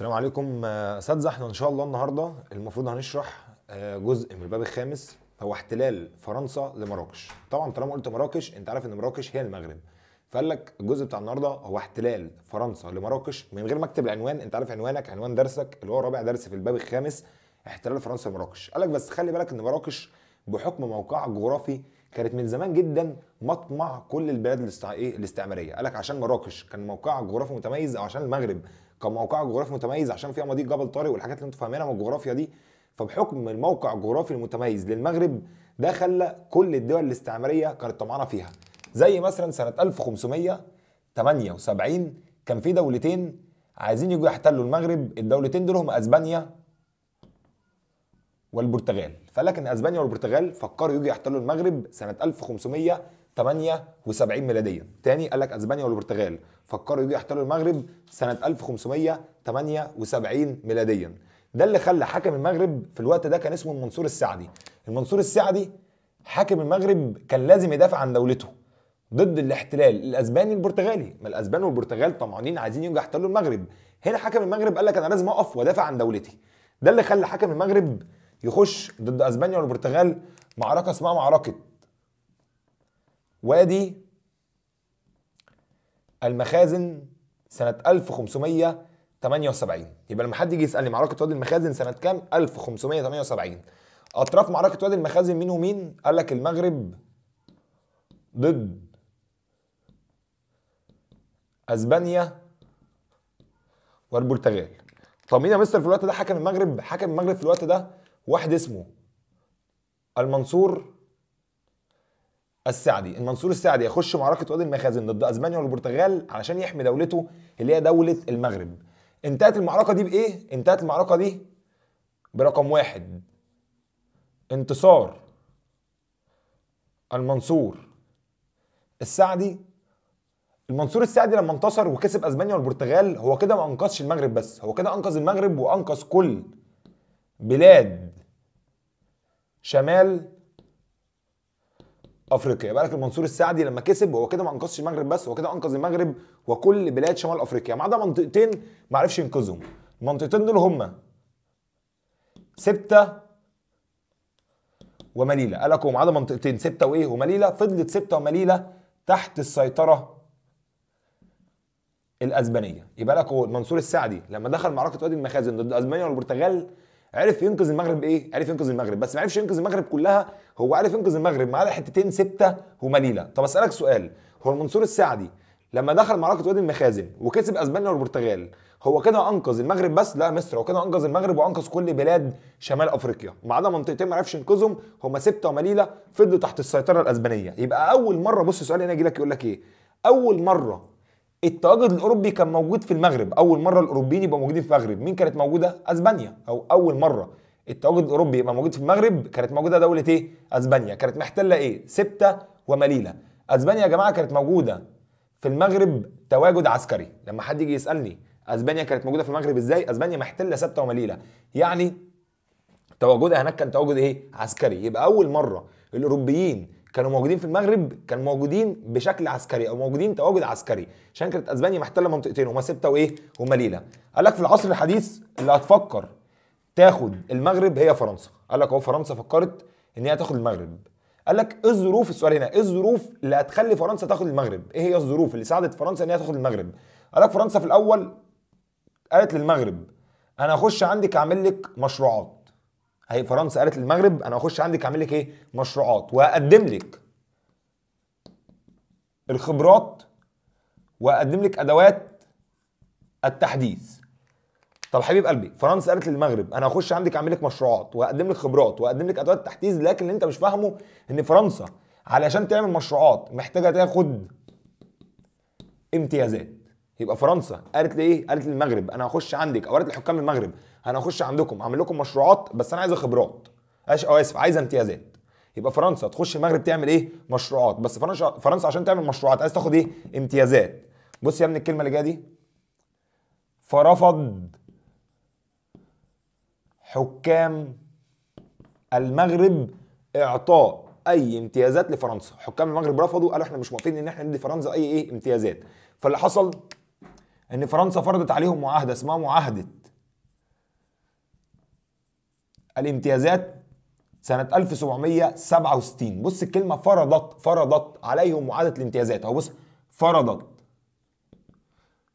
السلام عليكم اساتذه احنا ان شاء الله النهارده المفروض هنشرح آه، جزء من الباب الخامس هو احتلال فرنسا لمراكش طبعا طالما قلت مراكش انت عارف ان مراكش هي المغرب فقال لك الجزء بتاع النهارده هو احتلال فرنسا لمراكش من غير ما اكتب العنوان انت عارف عنوانك عنوان درسك اللي هو رابع درس في الباب الخامس احتلال فرنسا لمراكش قال لك بس خلي بالك ان مراكش بحكم موقعها الجغرافي كانت من زمان جدا مطمع كل البلاد إيه، الاستعماريه قال لك عشان مراكش كان موقعها الجغرافي متميز او عشان المغرب كان موقعها الجغرافي متميز عشان فيها مضيق جبل طارق والحاجات اللي انتوا فاهمينها من الجغرافيا دي فبحكم الموقع الجغرافي المتميز للمغرب ده خلى كل الدول الاستعماريه كانت طمعانه فيها زي مثلا سنه 1578 كان في دولتين عايزين يجوا يحتلوا المغرب الدولتين دول هم اسبانيا والبرتغال فقال لك ان اسبانيا والبرتغال فكروا يجوا يحتلوا المغرب سنه 1500 78 ميلاديا تاني قال لك اسبانيا والبرتغال فكروا يجوا يحتلوا المغرب سنه 1578 ميلاديا ده اللي خلى حكم المغرب في الوقت ده كان اسمه المنصور السعدي المنصور السعدي حاكم المغرب كان لازم يدافع عن دولته ضد الاحتلال الاسباني البرتغالي ما الاسبان والبرتغال طمعانين عايزين يجوا يحتلوا المغرب هنا حاكم المغرب قال لك انا لازم اقف وادافع عن دولتي ده اللي خلى حاكم المغرب يخش ضد اسبانيا والبرتغال معركه اسمها معركه وادي المخازن سنة 1578 يبقى لما حد يجي يسألني معركة وادي المخازن سنة كام 1578 أطراف معركة وادي المخازن مين ومين قال لك المغرب ضد اسبانيا والبرتغال طب مين يا مستر في الوقت ده حكم المغرب حكم المغرب في الوقت ده واحد اسمه المنصور السعدي المنصور السعدي يخش معركه وادي المخازن ضد اسبانيا والبرتغال علشان يحمي دولته اللي هي دوله المغرب انتهت المعركه دي بايه انتهت المعركه دي برقم واحد انتصار المنصور السعدي المنصور السعدي لما انتصر وكسب اسبانيا والبرتغال هو كده ما انقذش المغرب بس هو كده انقذ المغرب وانقذ كل بلاد شمال افريقيا يبقى لك المنصور السعدي لما كسب هو كده ما انقذش المغرب بس هو كده انقذ المغرب وكل بلاد شمال افريقيا ما عدا منطقتين ما عرفش ينقذهم المنطقتين دول هما سبته ومليله قال لك وما عدا منطقتين سبته وايه ومليله فضلت سبته ومليله تحت السيطره الاسبانيه يبقى لك المنصور السعدي لما دخل معركه وادي المخازن ضد اسبانيا والبرتغال عرف ينقذ المغرب ايه؟ عرف ينقذ المغرب بس ما عرفش ينقذ المغرب كلها هو عرف ينقذ المغرب ما عدا حتتين سبته ومليله طب اسالك سؤال هو المنصور السعدي لما دخل معركه وادي المخازن وكسب اسبانيا والبرتغال هو كده انقذ المغرب بس لا مصر هو كده انقذ المغرب وانقذ كل بلاد شمال افريقيا ما عدا منطقتين ما عرفش ينقذهم هما سبته ومليله فضلوا تحت السيطره الاسبانيه يبقى اول مره بص السؤال هنا يجي لك يقول لك ايه اول مره التواجد الاوروبي كان موجود في المغرب اول مره الاوروبيين يبقوا موجودين في المغرب مين كانت موجوده اسبانيا او اول مره التواجد الاوروبي يبقى موجود في المغرب كانت موجوده دوله ايه اسبانيا كانت محتله ايه سبته ومليله اسبانيا يا جماعه كانت موجوده في المغرب تواجد عسكري لما حد يجي يسالني اسبانيا كانت موجوده في المغرب ازاي اسبانيا محتله سبته ومليله يعني تواجدها هناك كان تواجد ايه عسكري يبقى اول مره الاوروبيين كانوا موجودين في المغرب كانوا موجودين بشكل عسكري او موجودين تواجد عسكري عشان كانت اسبانيا محتله منطقتين هما سته وايه هما قال لك في العصر الحديث اللي هتفكر تاخد المغرب هي فرنسا قال لك اهو فرنسا فكرت ان هي تاخد المغرب قال لك ايه الظروف السؤال هنا ايه الظروف اللي هتخلي فرنسا تاخد المغرب ايه هي الظروف اللي ساعدت فرنسا ان هي تاخد المغرب قال لك فرنسا في الاول قالت للمغرب انا هخش عندك اعمل لك مشروعات هي فرنسا قالت للمغرب انا هخش عندك اعمل لك ايه مشروعات واقدم لك الخبرات واقدم لك ادوات التحديث طب حبيب قلبي فرنسا قالت للمغرب انا هخش عندك اعمل لك مشروعات واقدم لك خبرات واقدم لك ادوات تحديث لكن اللي انت مش فاهمه ان فرنسا علشان تعمل مشروعات محتاجه تاخد امتيازات يبقى فرنسا قالت لايه قالت للمغرب انا هخش عندك او قالت لحكام المغرب انا هخش عندكم اعمل لكم مشروعات بس انا عايز خبرات اش او اسف عايز امتيازات يبقى فرنسا تخش المغرب تعمل ايه مشروعات بس فرنسا فرنسا عشان تعمل مشروعات عايز تاخد ايه امتيازات بص يا ابني الكلمه اللي جايه دي فرفض حكام المغرب اعطاء اي امتيازات لفرنسا حكام المغرب رفضوا قالوا احنا مش موافقين ان احنا ندي فرنسا اي ايه امتيازات فاللي حصل ان فرنسا فرضت عليهم معاهده اسمها معاهده الامتيازات سنة 1767 بص الكلمة فرضت فرضت عليهم معادة الامتيازات أهو بص فرضت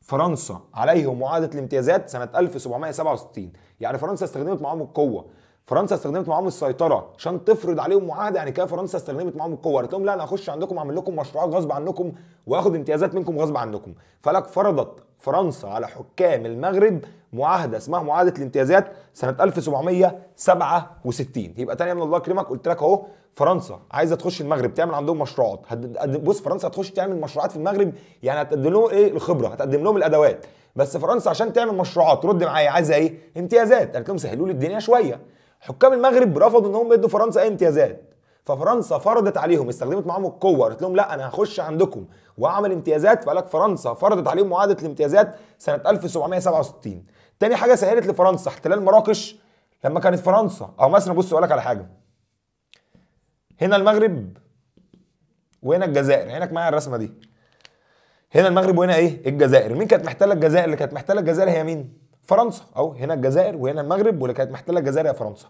فرنسا عليهم معادة الامتيازات سنة 1767 يعني فرنسا استخدمت معاهم القوة فرنسا استخدمت معاهم السيطرة عشان تفرض عليهم معاهدة يعني كده فرنسا استخدمت معاهم القوة قالت لهم لا أنا هخش عندكم أعمل لكم مشروعات غصب عنكم وآخد امتيازات منكم غصب عنكم فلك فرضت فرنسا على حكام المغرب معاهده اسمها معاهده الامتيازات سنه 1767 يبقى تاني من الله يكرمك قلت لك اهو فرنسا عايزه تخش المغرب تعمل عندهم مشروعات بص فرنسا هتخش تعمل مشروعات في المغرب يعني هتقدم لهم ايه الخبره هتقدم لهم الادوات بس فرنسا عشان تعمل مشروعات رد معايا عايزه ايه امتيازات قالت لهم سهلوا لي الدنيا شويه حكام المغرب رفضوا ان هم يدوا فرنسا اي امتيازات ففرنسا فرضت عليهم استخدمت معاهم القوه قالت لهم لا انا هخش عندكم واعمل امتيازات فقالك فرنسا فرضت عليهم معاهده الامتيازات سنه 1767 تاني حاجه سهلت لفرنسا احتلال مراكش لما كانت فرنسا او مثلا بص اقول لك على حاجه هنا المغرب وهنا الجزائر عينك معايا الرسمه دي هنا المغرب وهنا ايه الجزائر مين كانت محتله الجزائر اللي كانت محتله الجزائر هي مين فرنسا اهو هنا الجزائر وهنا المغرب واللي كانت محتله الجزائر هي فرنسا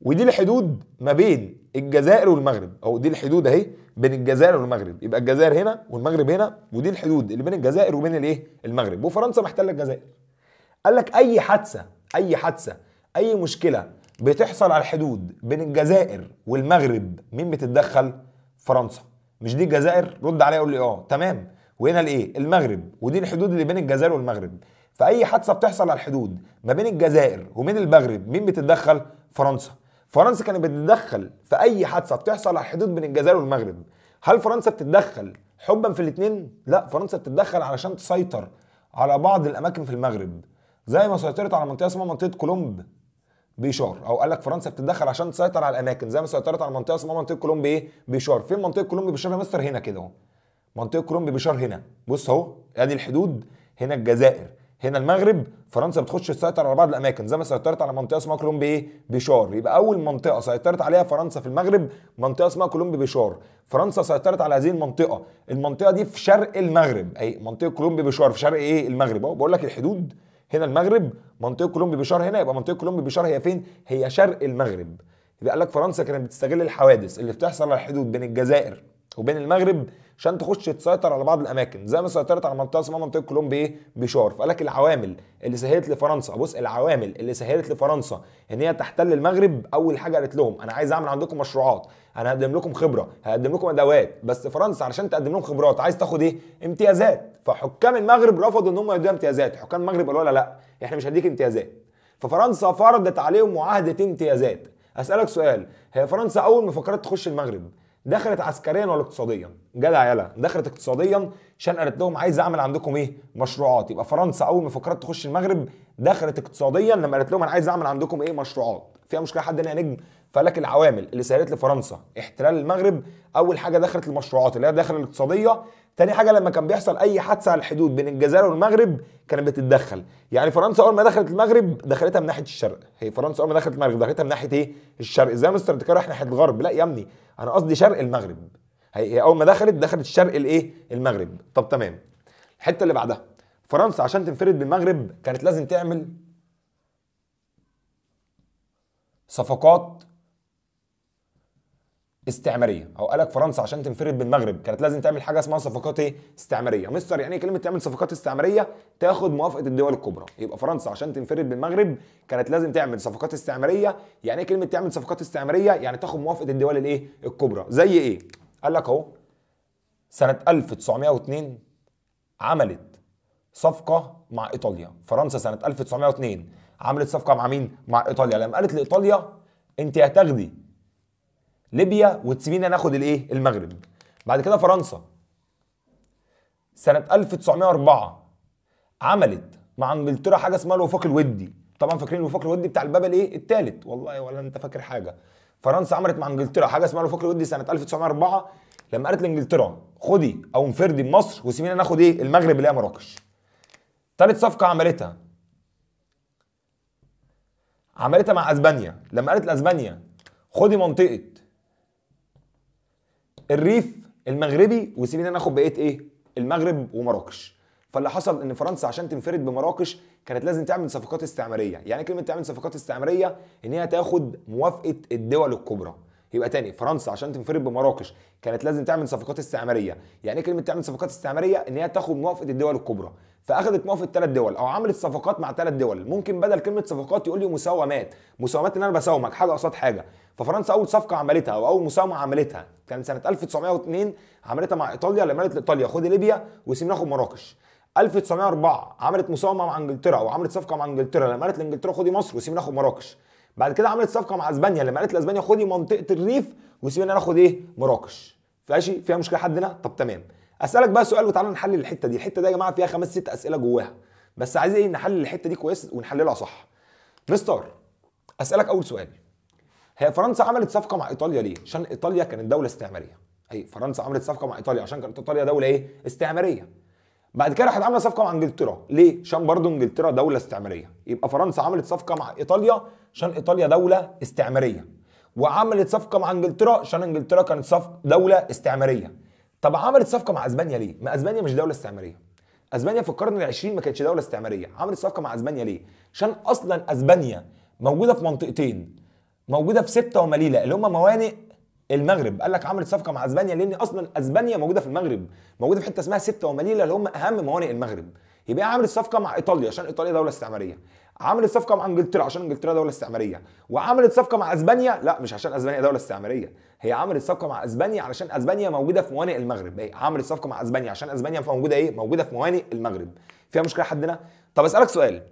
ودي الحدود ما بين الجزائر والمغرب او دي الحدود اهي بين الجزائر والمغرب يبقى الجزائر هنا والمغرب هنا ودي الحدود اللي بين الجزائر وبين الايه المغرب وفرنسا محتله الجزائر قال لك اي حادثه اي حادثه اي مشكله بتحصل على الحدود بين الجزائر والمغرب مين بتتدخل فرنسا مش دي الجزائر رد عليا قول لي اه تمام وهنا الايه المغرب ودي الحدود اللي بين الجزائر والمغرب فاي حادثه بتحصل على الحدود ما بين الجزائر ومين المغرب مين بتتدخل فرنسا فرنسا كانت بتتدخل في اي حادثه بتحصل على الحدود بين الجزائر والمغرب هل فرنسا بتتدخل حبا في الاثنين لا فرنسا بتتدخل علشان تسيطر على بعض الاماكن في المغرب زي ما سيطرت على منطقه اسمها منطقه كولومب بيشار او قال لك فرنسا بتتدخل عشان تسيطر على الاماكن زي ما سيطرت على منطقه اسمها منطقه كولومب ايه بيشار فين منطقه كولومب بيشار يا مستر هنا كده اهو منطقه كولومب بيشار هنا بص اهو ادي الحدود هنا الجزائر هنا المغرب فرنسا بتخش تسيطر على بعض الاماكن زي ما سيطرت على منطقه اسمها كولومب ايه بيشار يبقى اول منطقه سيطرت عليها فرنسا في المغرب منطقه اسمها كولومب بيشار فرنسا سيطرت على هذه المنطقه المنطقه دي في شرق المغرب اي منطقه كولومب بيشار في شرق ايه المغرب اهو بقول لك الحدود هنا المغرب منطقه كولومبي بشار هنا يبقى منطقه كولومبي بشار هي فين هي شرق المغرب يبقى قال لك فرنسا كانت بتستغل الحوادث اللي بتحصل على الحدود بين الجزائر وبين المغرب عشان تخش تسيطر على بعض الاماكن زي ما سيطرت على منطقه اسمها منطقه كولومبي ايه بشار فقال لك العوامل اللي سهلت لفرنسا بص العوامل اللي سهلت لفرنسا ان هي تحتل المغرب اول حاجه قالت لهم انا عايز اعمل عندكم مشروعات انا هقدم لكم خبره هقدم لكم ادوات بس فرنسا علشان تقدم لهم خبرات عايز تاخد ايه امتيازات فحكام المغرب رفضوا ان هم يدوا امتيازات حكام المغرب قالوا لا لا احنا مش هديك امتيازات ففرنسا فرضت عليهم معاهده امتيازات اسالك سؤال هي فرنسا اول ما فكرت تخش المغرب دخلت عسكريا ولا اقتصاديا جدع يلا دخلت اقتصاديا عشان قالت لهم عايز اعمل عندكم ايه مشروعات يبقى فرنسا اول ما فكرت تخش المغرب دخلت اقتصاديا لما قالت لهم انا عايز اعمل عندكم ايه مشروعات فيها مشكله حد هنا نجم فقال لك العوامل اللي سهلت لفرنسا احتلال المغرب اول حاجه دخلت المشروعات اللي هي داخل الاقتصاديه تاني حاجه لما كان بيحصل اي حادثه على الحدود بين الجزائر والمغرب كانت بتتدخل يعني فرنسا اول ما دخلت المغرب دخلتها من ناحيه الشرق هي فرنسا اول ما دخلت المغرب دخلتها من ناحيه ايه الشرق ازاي مستر انت رايح ناحيه الغرب لا يا ابني انا قصدي شرق المغرب هي اول ما دخلت دخلت الشرق الايه المغرب طب تمام الحته اللي بعدها فرنسا عشان تنفرد بالمغرب كانت لازم تعمل صفقات استعماريه او قالك فرنسا عشان تنفرد بالمغرب كانت لازم تعمل حاجه اسمها صفقات ايه استعماريه مستر يعني ايه كلمه تعمل صفقات استعماريه تاخد موافقه الدول الكبرى يبقى فرنسا عشان تنفرد بالمغرب كانت لازم تعمل صفقات استعماريه يعني ايه كلمه تعمل صفقات استعماريه يعني تاخد موافقه الدول الايه الكبرى زي ايه قال لك اهو سنه 1902 عملت صفقه مع ايطاليا فرنسا سنه 1902 عملت صفقه مع مين مع ايطاليا لما قالت لايطاليا انت هتاخدي ليبيا وتسيبينا ناخد الايه المغرب بعد كده فرنسا سنه 1904 عملت مع انجلترا حاجه اسمها الوفاق الودي طبعا فاكرين الوفاق الودي بتاع الباب الايه الثالث والله ولا انت فاكر حاجه فرنسا عملت مع انجلترا حاجه اسمها الوفاق الودي سنه 1904 لما قالت لانجلترا خدي او انفردي بمصر وسيبينا ناخد ايه المغرب اللي هي مراكش ثالث صفقه عملتها عملتها مع اسبانيا لما قالت لاسبانيا خدي منطقه الريف المغربي انا ناخد بقيه ايه المغرب ومراكش فاللي حصل ان فرنسا عشان تنفرد بمراكش كانت لازم تعمل صفقات استعماريه يعني كلمه تعمل صفقات استعماريه ان هي تاخد موافقه الدول الكبرى يبقى تاني فرنسا عشان تنفرد بمراكش كانت لازم تعمل صفقات استعماريه يعني ايه كلمه تعمل صفقات استعماريه ان هي تاخد موافقه الدول الكبرى فاخدت موافقه ثلاث دول او عملت صفقات مع ثلاث دول ممكن بدل كلمه صفقات يقول لي مساومات مساومات ان انا بساومك حاجه قصاد حاجه ففرنسا اول صفقه عملتها او اول مساومه عملتها كانت سنه 1902 عملتها مع ايطاليا لما قالت لايطاليا خد ليبيا وسيبنا ناخد مراكش 1904 عملت مساومه مع انجلترا وعملت صفقه مع انجلترا لما قالت لانجلترا خدي مصر وسيبنا ناخد مراكش بعد كده عملت صفقه مع اسبانيا لما قالت لاسبانيا خدي منطقه الريف وسيبيني انا اخد ايه مراكش ماشي فيها مشكله حد هنا طب تمام اسالك بقى سؤال وتعالى نحلل الحته دي الحته دي يا جماعه فيها خمس ست اسئله جواها بس عايز ايه نحلل الحته دي كويس ونحللها صح مستر اسالك اول سؤال هي فرنسا عملت صفقه مع ايطاليا ليه عشان ايطاليا كانت دوله استعماريه اي فرنسا عملت صفقه مع ايطاليا عشان كانت ايطاليا دوله ايه استعماريه بعد كده راحت عامله صفقه مع انجلترا ليه عشان برضه انجلترا دوله استعماريه يبقى فرنسا عملت صفقه مع ايطاليا عشان ايطاليا دوله استعماريه وعملت صفقه مع انجلترا عشان انجلترا كانت صفقه دوله استعماريه طب عملت صفقه مع اسبانيا ليه ما اسبانيا مش دوله استعماريه اسبانيا في القرن العشرين ما كانتش دوله استعماريه عملت صفقه مع اسبانيا ليه عشان اصلا اسبانيا موجوده في منطقتين موجوده في سبته ومليله اللي هم موانئ المغرب قال لك عملت صفقه مع اسبانيا لان اصلا اسبانيا موجوده في المغرب موجوده في حته اسمها سته ومليله اللي هم اهم موانئ المغرب يبقى عملت صفقه مع ايطاليا عشان ايطاليا دوله استعماريه عملت صفقه مع انجلترا عشان انجلترا دوله استعماريه وعملت صفقه مع اسبانيا لا مش عشان اسبانيا دوله استعماريه هي عملت صفقه مع اسبانيا علشان اسبانيا موجوده في موانئ المغرب هي عملت صفقه مع اسبانيا عشان اسبانيا موجوده ايه موجوده في موانئ المغرب فيها مشكله حدنا طب اسالك سؤال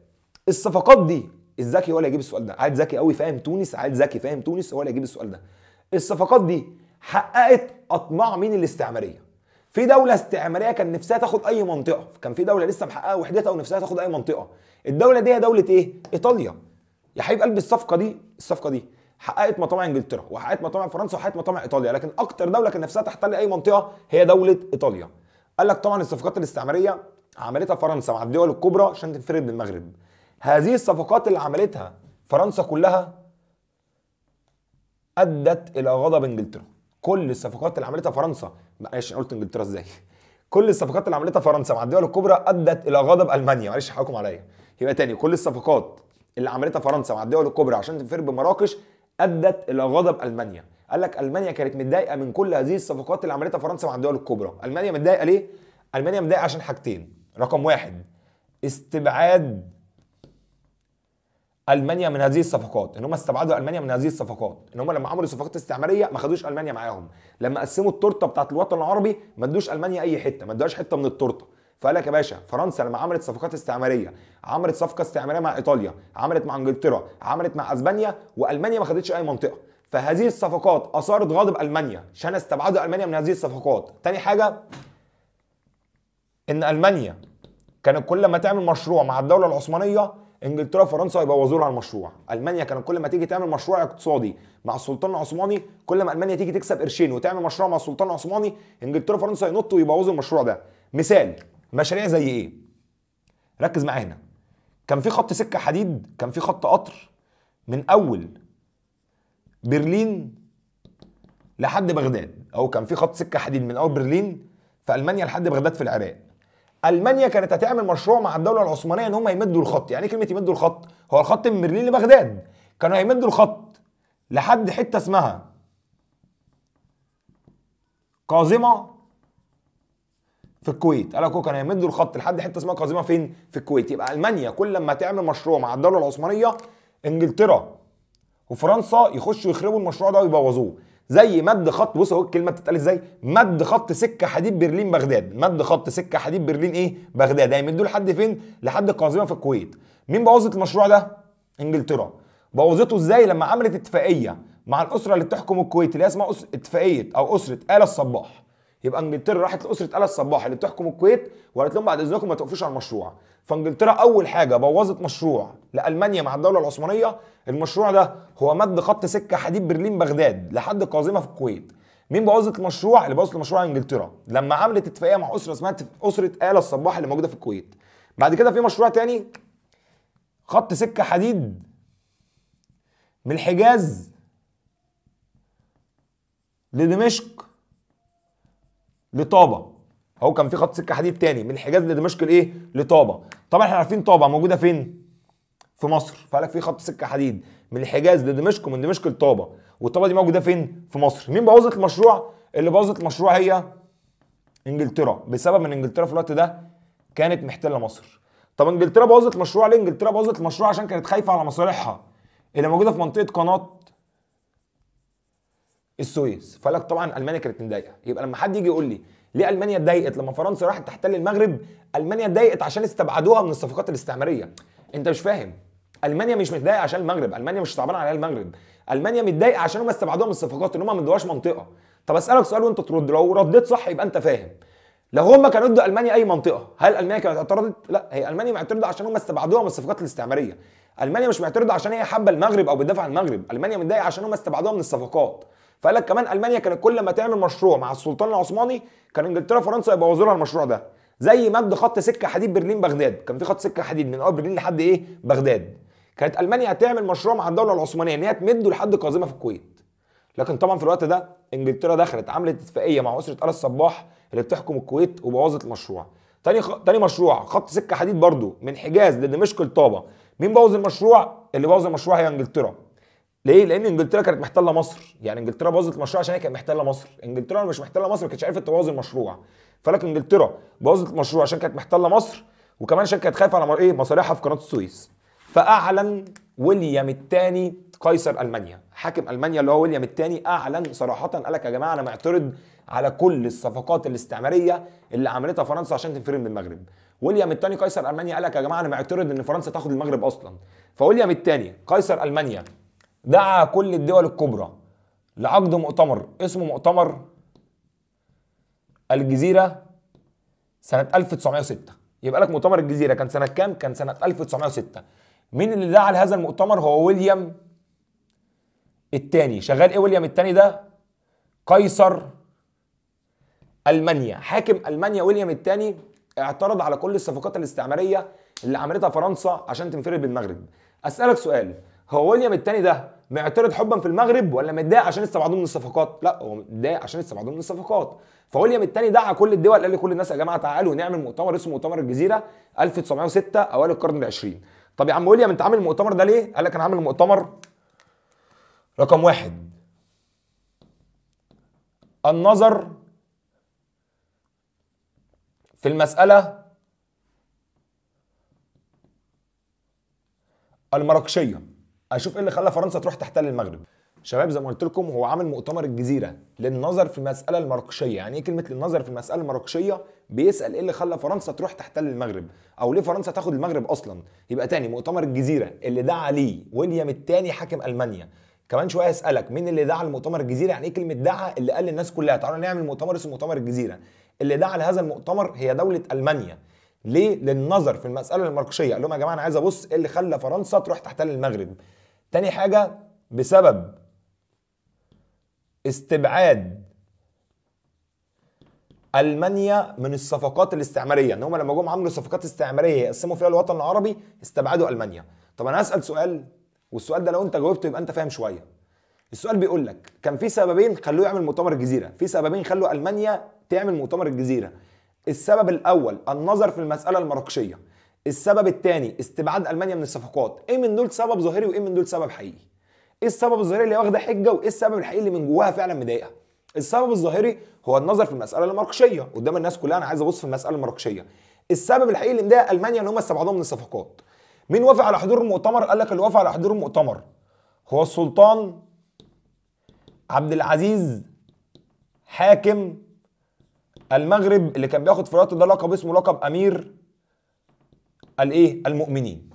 الصفقات دي الذكي هو اللي هيجيب السؤال ده عاد ذكي قوي فاهم تونس عاد ذكي فاهم تونس هو اللي يجيب السؤال ده الصفقات دي حققت اطماع مين الاستعماريه في دوله استعماريه كان نفسها تاخد اي منطقه كان في دوله لسه محققه وحدتها ونفسها تاخد اي منطقه الدوله دي هي دوله ايه ايطاليا يا حبيب قلب الصفقه دي الصفقه دي حققت مطامع انجلترا وحققت مطامع فرنسا وحققت مطامع ايطاليا لكن اكتر دوله كان نفسها تحتل اي منطقه هي دوله ايطاليا قال لك طبعا الصفقات الاستعماريه عملتها فرنسا مع الدول الكبرى عشان تنفرد بالمغرب هذه الصفقات اللي عملتها فرنسا كلها ادت الى غضب انجلترا كل الصفقات اللي عملتها فرنسا معلش قلت انجلترا ازاي كل الصفقات اللي عملتها فرنسا مع الدول الكبرى ادت الى غضب المانيا معلش حكم عليا يبقى تاني كل الصفقات اللي عملتها فرنسا مع الدول الكبرى عشان تفر بمراكش ادت الى غضب المانيا قال لك المانيا كانت متضايقه من كل هذه الصفقات اللي عملتها فرنسا مع الدول الكبرى المانيا متضايقه ليه المانيا متضايقه عشان حاجتين رقم واحد استبعاد المانيا من هذه الصفقات ان هم استبعدوا المانيا من هذه الصفقات ان هم لما عملوا صفقات استعماريه ما خدوش المانيا معاهم لما قسموا التورته بتاعه الوطن العربي ما ادوش المانيا اي حته ما ادوهاش حته من التورته فقال لك يا باشا فرنسا لما عملت صفقات استعماريه عملت صفقه استعماريه مع ايطاليا عملت مع انجلترا عملت مع اسبانيا والمانيا ما خدتش اي منطقه فهذه الصفقات اثارت غضب المانيا عشان استبعدوا المانيا من هذه الصفقات تاني حاجه ان المانيا كانت كل ما تعمل مشروع مع الدوله العثمانيه انجلترا وفرنسا يبوظوا على المشروع المانيا كانت كل ما تيجي تعمل مشروع اقتصادي مع السلطان العثماني كل ما المانيا تيجي تكسب قرشين وتعمل مشروع مع السلطان العثماني انجلترا وفرنسا ينطوا ويبوظوا المشروع ده مثال مشاريع زي ايه ركز معايا هنا كان في خط سكه حديد كان في خط قطر من اول برلين لحد بغداد او كان في خط سكه حديد من اول برلين في المانيا لحد بغداد في العراق المانيا كانت هتعمل مشروع مع الدوله العثمانيه ان هم يمدوا الخط يعني ايه كلمه يمدوا الخط هو الخط من برلين لبغداد كانوا هيمدوا الخط لحد حته اسمها قازمه في الكويت قال لك هيمدوا الخط لحد حته اسمها قازمه فين في الكويت يبقى المانيا كل لما تعمل مشروع مع الدوله العثمانيه انجلترا وفرنسا يخشوا يخربوا المشروع ده ويبوظوه زي مد خط بص اهو الكلمه بتتقال ازاي مد خط سكه حديد برلين بغداد مد خط سكه حديد برلين ايه بغداد يعني دول لحد فين لحد القناصبه في الكويت مين بوظت المشروع ده انجلترا بوظته ازاي لما عملت اتفاقيه مع الاسره اللي بتحكم الكويت اللي اسمها اتفاقيه او اسره ال الصباح يبقى انجلترا راحت لاسره ال الصباح اللي بتحكم الكويت وقالت لهم بعد اذنكم ما توقفوش على المشروع فانجلترا اول حاجه بوظت مشروع لالمانيا مع الدوله العثمانيه المشروع ده هو مد خط سكه حديد برلين بغداد لحد قازمه في الكويت مين بوظت المشروع اللي بوظت المشروع انجلترا لما عملت اتفاقيه مع اسره اسمها اسره ال الصباح اللي موجوده في الكويت بعد كده في مشروع تاني خط سكه حديد من الحجاز لدمشق لطابه اهو كان في خط سكه حديد تاني من الحجاز لدمشق لايه لطابه طبعا احنا عارفين طابه موجوده فين في مصر فقال لك في خط سكه حديد من الحجاز لدمشق ومن دمشق لطابه والطابه دي موجوده فين في مصر مين بوظت المشروع اللي بوظت المشروع هي انجلترا بسبب ان انجلترا في الوقت ده كانت محتله مصر طب انجلترا بوظت المشروع ليه انجلترا بوظت المشروع عشان كانت خايفه على مصالحها اللي موجوده في منطقه قناه السويس فقال لك طبعا المانيا كانت مضايقه يبقى لما حد يجي يقول لي ليه المانيا اتضايقت لما فرنسا راحت تحتل المغرب المانيا اتضايقت عشان استبعدوها من الصفقات الاستعماريه انت مش فاهم المانيا مش متضايقه عشان المغرب المانيا مش صعبانه عليها المغرب المانيا متضايقه عشان هم استبعدوها من الصفقات ان هم ما ادوهاش منطقه طب اسالك سؤال وانت ترد لو رديت صح يبقى انت فاهم لو هم كانوا ادوا المانيا اي منطقه هل المانيا كانت اعترضت لا هي المانيا معترضه عشان هم استبعدوها من الصفقات الاستعماريه المانيا مش معترضه عشان هي حابه المغرب او بتدافع عن المغرب المانيا متضايقه عشان هم استبعدوها من الصفقات فقال لك كمان المانيا كانت كل ما تعمل مشروع مع السلطان العثماني كان انجلترا وفرنسا يبوظوا لها المشروع ده زي مد خط سكه حديد برلين بغداد كان في خط سكه حديد من اول برلين لحد ايه بغداد كانت المانيا هتعمل مشروع مع الدوله العثمانيه ان هي تمده لحد قازمه في الكويت لكن طبعا في الوقت ده انجلترا دخلت عملت اتفاقيه مع اسره ال الصباح اللي بتحكم الكويت وبوظت المشروع تاني خ... تاني مشروع خط سكه حديد برضو من حجاز لدمشق لطابه مين بوظ المشروع اللي بوظ المشروع هي انجلترا ليه؟ لان انجلترا كانت محتله مصر، يعني انجلترا باظت المشروع عشان هي كانت محتله مصر، انجلترا مش محتله مصر ما كانتش عارفه تبوظ المشروع. فلك انجلترا باظت المشروع عشان كانت محتله مصر وكمان عشان كانت خايفه على ايه مصالحها في قناه السويس. فاعلن ويليام الثاني قيصر المانيا، حاكم المانيا اللي هو ويليام الثاني اعلن صراحه قال لك يا جماعه انا معترض على كل الصفقات الاستعماريه اللي عملتها فرنسا عشان تنفرد من المغرب. ويليام الثاني قيصر المانيا قال لك يا جماعه انا معترض ان فرنسا تاخد المغرب اصلا. فويليام الثاني قيصر المانيا دعا كل الدول الكبرى لعقد مؤتمر اسمه مؤتمر الجزيرة سنة 1906 يبقى لك مؤتمر الجزيرة كان سنة كام؟ كان سنة 1906 مين اللي دعا لهذا المؤتمر هو ويليام الثاني شغال ايه ويليام الثاني ده؟ قيصر المانيا حاكم المانيا ويليام الثاني اعترض على كل الصفقات الاستعمارية اللي عملتها فرنسا عشان تنفرد بالمغرب اسألك سؤال هو ويليام الثاني ده معترض حبا في المغرب ولا متضايق عشان استبعدوه من الصفقات؟ لا هو متضايق عشان استبعدوه من الصفقات. فويليام الثاني دعا كل الدول قال لكل الناس يا جماعه تعالوا نعمل مؤتمر اسمه مؤتمر الجزيره 1906 اوائل القرن العشرين. طب يا عم ويليام انت عامل المؤتمر ده ليه؟ قال لك انا عامل مؤتمر رقم واحد النظر في المسألة المراكشية اشوف ايه اللي خلى فرنسا تروح تحتل المغرب شباب زي ما قلت لكم هو عامل مؤتمر الجزيره للنظر في المساله المراكشيه يعني ايه كلمه للنظر في المساله المراكشيه بيسال ايه اللي خلى فرنسا تروح تحتل المغرب او ليه فرنسا تاخد المغرب اصلا يبقى تاني مؤتمر الجزيره اللي دعا ليه ويليام الثاني حاكم المانيا كمان شويه اسالك مين اللي دعا لمؤتمر الجزيره يعني ايه كلمه دعا اللي قال للناس كلها تعالوا نعمل مؤتمر اسمه مؤتمر الجزيره اللي دعا لهذا المؤتمر هي دوله المانيا ليه للنظر في المساله المرقشيه قال لهم يا جماعه انا عايز ابص ايه اللي خلى فرنسا تروح تحتل المغرب تاني حاجه بسبب استبعاد المانيا من الصفقات الاستعماريه ان هم لما جم عملوا صفقات استعماريه يقسموا فيها الوطن العربي استبعدوا المانيا طب انا هسال سؤال والسؤال ده لو انت جاوبته يبقى انت فاهم شويه السؤال بيقول لك كان في سببين خلوه يعمل مؤتمر الجزيره في سببين خلوا المانيا تعمل مؤتمر الجزيره السبب الاول النظر في المساله المراكشيه السبب الثاني استبعاد المانيا من الصفقات ايه من دول سبب ظاهري وايه من دول سبب حقيقي ايه السبب الظاهري اللي واخده حجه وايه السبب الحقيقي اللي من جواها فعلا مضايقه السبب الظاهري هو النظر في المساله المراكشيه قدام الناس كلها انا عايز ابص في المساله المراكشيه السبب الحقيقي اللي مضايق المانيا ان هم استبعدوها من الصفقات مين وافق على حضور المؤتمر قال لك اللي وافق على حضور المؤتمر هو السلطان عبد العزيز حاكم المغرب اللي كان بياخد في الوقت ده لقب اسمه لقب امير الايه المؤمنين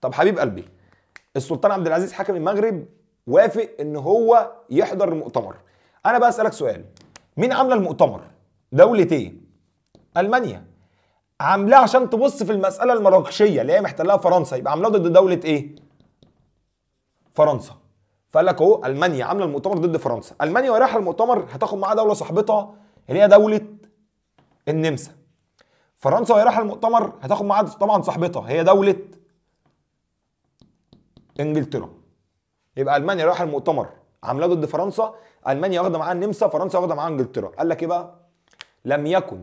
طب حبيب قلبي السلطان عبد العزيز حكم المغرب وافق ان هو يحضر المؤتمر انا بقى اسالك سؤال مين عامله المؤتمر دوله ايه المانيا عاملاه عشان تبص في المساله المراكشيه اللي هي محتلها فرنسا يبقى عاملاه ضد دوله ايه فرنسا فقال لك اهو المانيا عامله المؤتمر ضد فرنسا المانيا ورايحه المؤتمر هتاخد معاها دوله صاحبتها اللي هي دوله النمسا فرنسا وهي رايحه المؤتمر هتاخد معاها طبعا صاحبتها هي دوله انجلترا يبقى المانيا رايحه المؤتمر عاملاه ضد فرنسا المانيا واخده معاها النمسا فرنسا واخده معاها انجلترا قال لك ايه بقى لم يكن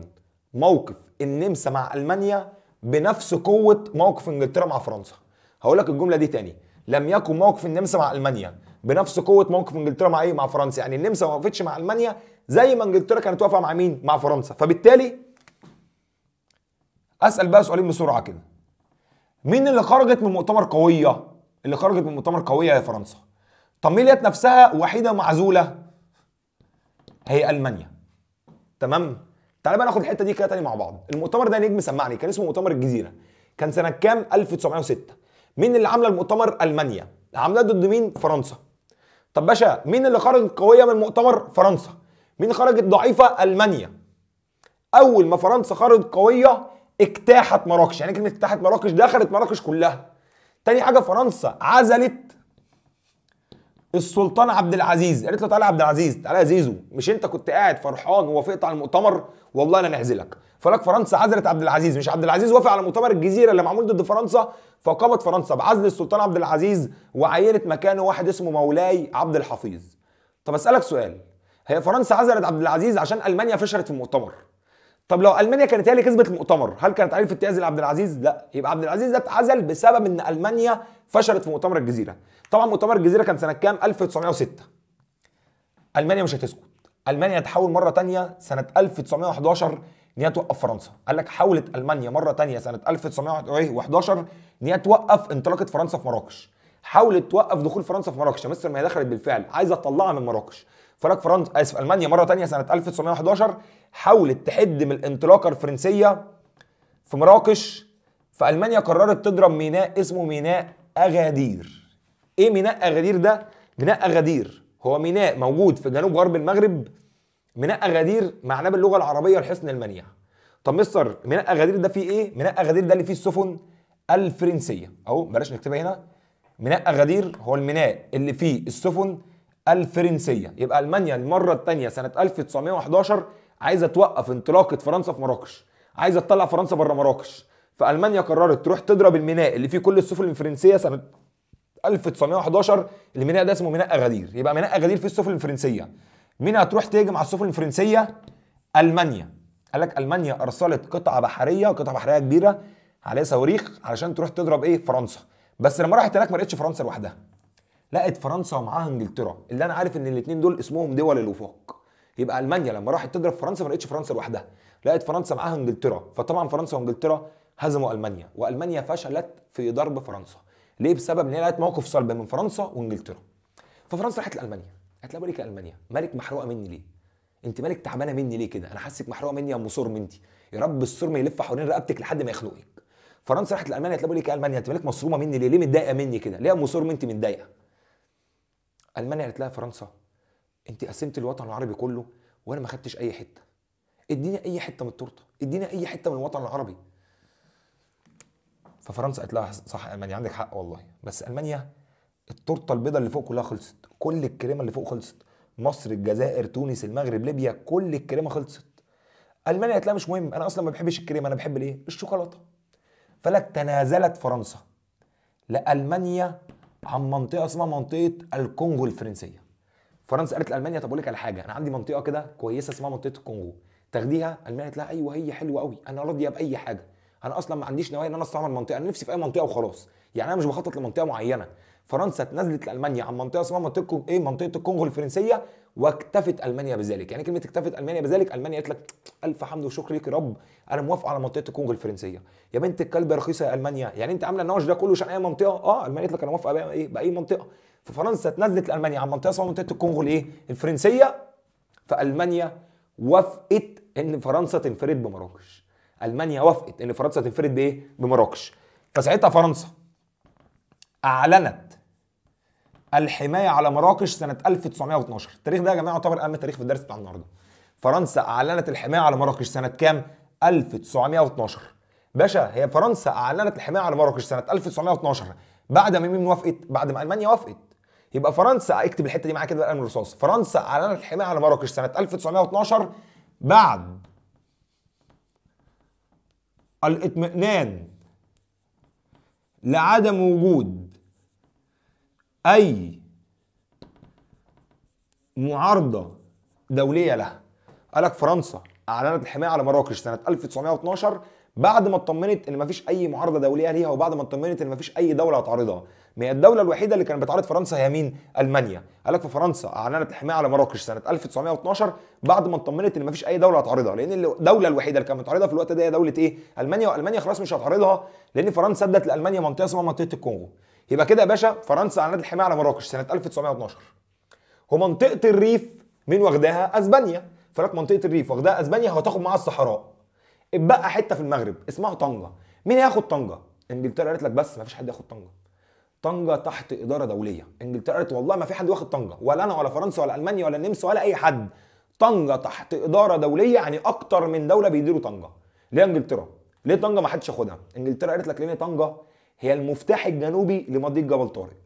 موقف النمسا مع المانيا بنفس قوه موقف انجلترا مع فرنسا هقول لك الجمله دي تاني لم يكن موقف النمسا مع المانيا بنفس قوه موقف انجلترا مع ايه مع فرنسا يعني النمسا ما وقفتش مع المانيا زي ما انجلترا كانت واقفه مع مين مع فرنسا فبالتالي اسال بقى سؤالين بسرعه كده مين اللي خرجت من مؤتمر قويه اللي خرجت من مؤتمر قويه هي فرنسا طب مين نفسها وحيده معزوله هي المانيا تمام تعالى بقى ناخد الحته دي كده تاني مع بعض المؤتمر ده نجم سمعني كان اسمه مؤتمر الجزيره كان سنه كام 1906 مين اللي عامله المؤتمر المانيا عاملاه ضد مين فرنسا طب باشا مين اللي خرج قويه من المؤتمر فرنسا مين خرجت ضعيفه المانيا اول ما فرنسا خرجت قويه اجتاحت مراكش يعني كلمه اجتاحت مراكش دخلت مراكش كلها تاني حاجه فرنسا عزلت السلطان عبد العزيز قالت له تعالى يا عبد العزيز تعالى يا زيزو مش انت كنت قاعد فرحان ووافقت على المؤتمر والله انا نعزلك فلك فرنسا عزلت عبد العزيز مش عبد العزيز وافق على مؤتمر الجزيره اللي معمول ضد فرنسا فقامت فرنسا بعزل السلطان عبد العزيز وعينت مكانه واحد اسمه مولاي عبد الحفيظ طب اسالك سؤال هي فرنسا عزلت عبد العزيز عشان المانيا فشلت في المؤتمر طب لو المانيا كانت هي اللي كسبت المؤتمر هل كانت عرفت تعزل عبد العزيز لا يبقى عبد العزيز ده اتعزل بسبب ان المانيا فشلت في مؤتمر الجزيره طبعا مؤتمر الجزيره كان سنه كام 1906 المانيا مش هتسكت المانيا تحاول مره تانية سنه 1911 ان هي توقف فرنسا قال لك حاولت المانيا مره تانية سنه 1911 ان هي توقف انطلاقه فرنسا في مراكش حاولت توقف دخول فرنسا في مراكش مصر ما هي دخلت بالفعل عايزه تطلعها من مراكش فرق فرنسا اسف المانيا مره تانية سنه 1911 حاولت تحد من الانطلاقه الفرنسيه في مراكش فالمانيا قررت تضرب ميناء اسمه ميناء أغادير إيه ميناء أغادير ده؟ ميناء أغادير هو ميناء موجود في جنوب غرب المغرب ميناء أغادير معناه باللغة العربية الحصن المنيع طب مستر ميناء أغادير ده فيه إيه؟ ميناء أغادير ده اللي فيه السفن الفرنسية أهو بلاش نكتبها هنا ميناء أغادير هو الميناء اللي فيه السفن الفرنسية يبقى ألمانيا المرة الثانية سنة 1911 عايزة توقف انطلاقة فرنسا في مراكش عايزة تطلع فرنسا بره مراكش فالمانيا قررت تروح تضرب الميناء اللي فيه كل السفن الفرنسيه سنه 1911 الميناء ده اسمه ميناء اغادير يبقى ميناء اغادير فيه السفن الفرنسيه مين هتروح تهجم على السفن الفرنسيه المانيا قال لك المانيا ارسلت قطعه بحريه قطعه بحريه كبيره عليها صواريخ علشان تروح تضرب ايه فرنسا بس لما راحت هناك ما لقتش فرنسا لوحدها لقت فرنسا ومعاها انجلترا اللي انا عارف ان الاثنين دول اسمهم دول الوفاق يبقى المانيا لما راحت تضرب فرنسا ما لقتش فرنسا لوحدها لقت فرنسا معاها انجلترا فطبعا فرنسا وانجلترا هزموا المانيا والمانيا فشلت في ضرب فرنسا ليه بسبب ان هي لقت موقف صلب من فرنسا وانجلترا ففرنسا راحت لالمانيا قالت لها بقول المانيا مالك محروقه مني ليه انت مالك تعبانه مني ليه كده انا حاسك محروقه مني يا ام انت يا رب ما يلف حوالين رقبتك لحد ما يخنقك فرنسا راحت لالمانيا قالت لها بقول المانيا انت مالك مصرومه مني ليه ليه متضايقه مني كده ليه يا مني انت متضايقه المانيا قالت لها فرنسا انت قسمت الوطن العربي كله وانا ما خدتش اي حته اديني اي حته من التورته اديني اي حته من الوطن العربي ففرنسا قالت لها صح المانيا عندك حق والله بس المانيا التورته البيضاء اللي فوق كلها خلصت كل الكريمه اللي فوق خلصت مصر الجزائر تونس المغرب ليبيا كل الكريمه خلصت المانيا قالت لها مش مهم انا اصلا ما بحبش الكريمه انا بحب الايه الشوكولاته فلك تنازلت فرنسا لالمانيا عن منطقه اسمها منطقه الكونغو الفرنسيه فرنسا قالت لالمانيا طب اقول لك على حاجه انا عندي منطقه كده كويسه اسمها منطقه الكونغو تاخديها المانيا قالت لها ايوه هي حلوه قوي انا راضيه باي حاجه انا اصلا ما عنديش نوايا ان انا استعمر منطقه انا نفسي في اي منطقه وخلاص يعني انا مش بخطط لمنطقه معينه فرنسا اتنازلت لالمانيا عن منطقه اسمها منطقه ايه منطقه الكونغو الفرنسيه واكتفت المانيا بذلك يعني كلمه اكتفت المانيا بذلك المانيا قالت لك الف حمد وشكر ليك يا رب انا موافقه على منطقه الكونغو الفرنسيه يا بنت الكلب رخيصه يا المانيا يعني انت عامله النوش ده كله عشان اي منطقه اه المانيا قالت لك انا موافقه بايه باي منطقه ففرنسا اتنازلت لالمانيا عن منطقه اسمها منطقه الكونغو الايه الفرنسيه فالمانيا وافقت ان فرنسا تنفرد بمراكش المانيا وافقت ان فرنسا تنفرد بايه؟ بمراكش فساعتها فرنسا اعلنت الحمايه على مراكش سنه 1912 التاريخ ده يا جماعه يعتبر اهم تاريخ في الدرس بتاع النهارده فرنسا اعلنت الحمايه على مراكش سنه كام 1912 باشا هي فرنسا اعلنت الحمايه على مراكش سنه 1912 بعد ما مين وافقت بعد ما المانيا وافقت يبقى فرنسا اكتب الحته دي معايا كده بالقلم الرصاص فرنسا اعلنت الحمايه على مراكش سنه 1912 بعد الاطمئنان لعدم وجود أي معارضة دولية لها قالك فرنسا أعلنت الحماية على مراكش سنة 1912 بعد ما اطمنت ان مفيش اي معارضه دوليه ليها وبعد ما اطمنت ان مفيش اي دوله هتعارضها ما هي الدوله الوحيده اللي كانت بتعارض فرنسا هي مين؟ المانيا قال لك في فرنسا اعلنت الحمايه على مراكش سنه 1912 بعد ما اطمنت ان مفيش اي دوله هتعارضها لان الدوله الوحيده اللي كانت بتعارضها في الوقت ده هي دوله ايه؟ المانيا والمانيا خلاص مش هتعارضها لان فرنسا ادت لالمانيا منطقه اسمها منطقه الكونغو يبقى كده يا باشا فرنسا اعلنت الحمايه على مراكش سنه 1912 ومنطقه الريف مين واخداها؟ اسبانيا فلك منطقه الريف واخداها اسبانيا هتاخد معاها الصحراء اتبقى حته في المغرب اسمها طنجه مين هياخد طنجه؟ انجلترا قالت لك بس مفيش حد ياخد طنجه طنجه تحت اداره دوليه انجلترا قالت والله ما في حد واخد طنجه ولا انا ولا فرنسا ولا المانيا ولا النمسا ولا اي حد طنجه تحت اداره دوليه يعني اكتر من دوله بيديروا طنجه ليه انجلترا ليه طنجه ما حدش ياخدها انجلترا قالت لك لان طنجه هي المفتاح الجنوبي لمضيق جبل طارق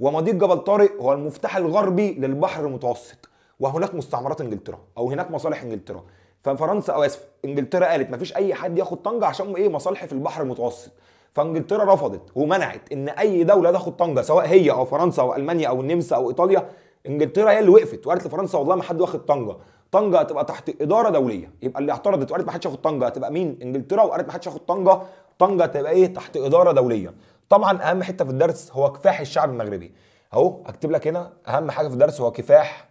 ومضيق جبل طارق هو المفتاح الغربي للبحر المتوسط وهناك مستعمرات انجلترا او هناك مصالح انجلترا ففرنسا او اسف انجلترا قالت مفيش اي حد ياخد طنجه عشان ايه مصالحي في البحر المتوسط فانجلترا رفضت ومنعت ان اي دوله تاخد طنجه سواء هي او فرنسا او المانيا او النمسا او ايطاليا انجلترا هي اللي وقفت وقالت لفرنسا والله ما حد واخد طنجه طنجه هتبقى تحت اداره دوليه يبقى اللي اعترضت وقالت ما حدش ياخد طنجه هتبقى مين انجلترا وقالت ما حدش ياخد طنجه طنجه هتبقى ايه تحت اداره دوليه طبعا اهم حته في الدرس هو كفاح الشعب المغربي اهو اكتب لك هنا اهم حاجه في الدرس هو كفاح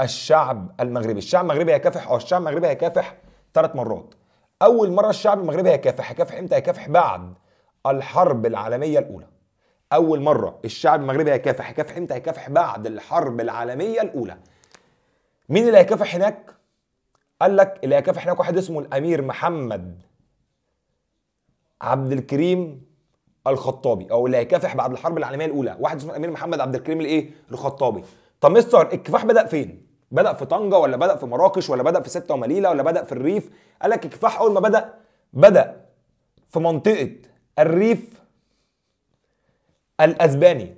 الشعب المغربي الشعب المغربي هيكافح او أه، الشعب المغربي هيكافح ثلاث مرات اول مره الشعب المغربي هيكافح هيكافح امتى هيكافح بعد الحرب العالميه الاولى اول مره الشعب المغربي هيكافح هيكافح امتى هيكافح بعد الحرب العالميه الاولى مين اللي هيكافح هناك قال لك اللي هيكافح هناك واحد اسمه الامير محمد عبد الكريم الخطابي او اللي هيكافح بعد الحرب العالميه الاولى واحد اسمه الامير محمد عبد الكريم الايه الخطابي طب مستر الكفاح بدا فين بدا في طنجه ولا بدا في مراكش ولا بدا في سته ومليله ولا بدا في الريف قال لك الكفاح اول ما بدا بدا في منطقه الريف الاسباني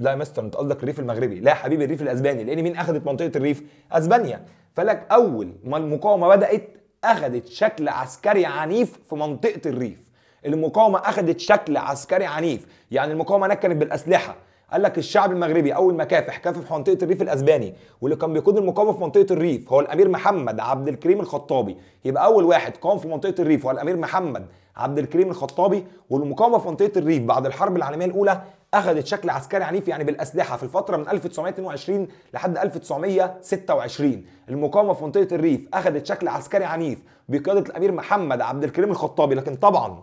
لا يا مستر انت قصدك الريف المغربي لا يا حبيبي الريف الاسباني لان مين اخذت منطقه الريف اسبانيا فلك اول ما المقاومه بدات اخذت شكل عسكري عنيف في منطقه الريف المقاومه اخذت شكل عسكري عنيف يعني المقاومه هناك كانت بالاسلحه قال لك الشعب المغربي اول المكافح كافح في منطقه الريف الاسباني واللي كان بيقود المقاومه في منطقه الريف هو الامير محمد عبد الكريم الخطابي يبقى اول واحد قام في منطقه الريف هو الامير محمد عبد الكريم الخطابي والمقاومه في منطقه الريف بعد الحرب العالميه الاولى اخذت شكل عسكري عنيف يعني بالاسلحه في الفتره من 1922 لحد 1926 المقاومه في منطقه الريف اخذت شكل عسكري عنيف بقياده الامير محمد عبد الكريم الخطابي لكن طبعا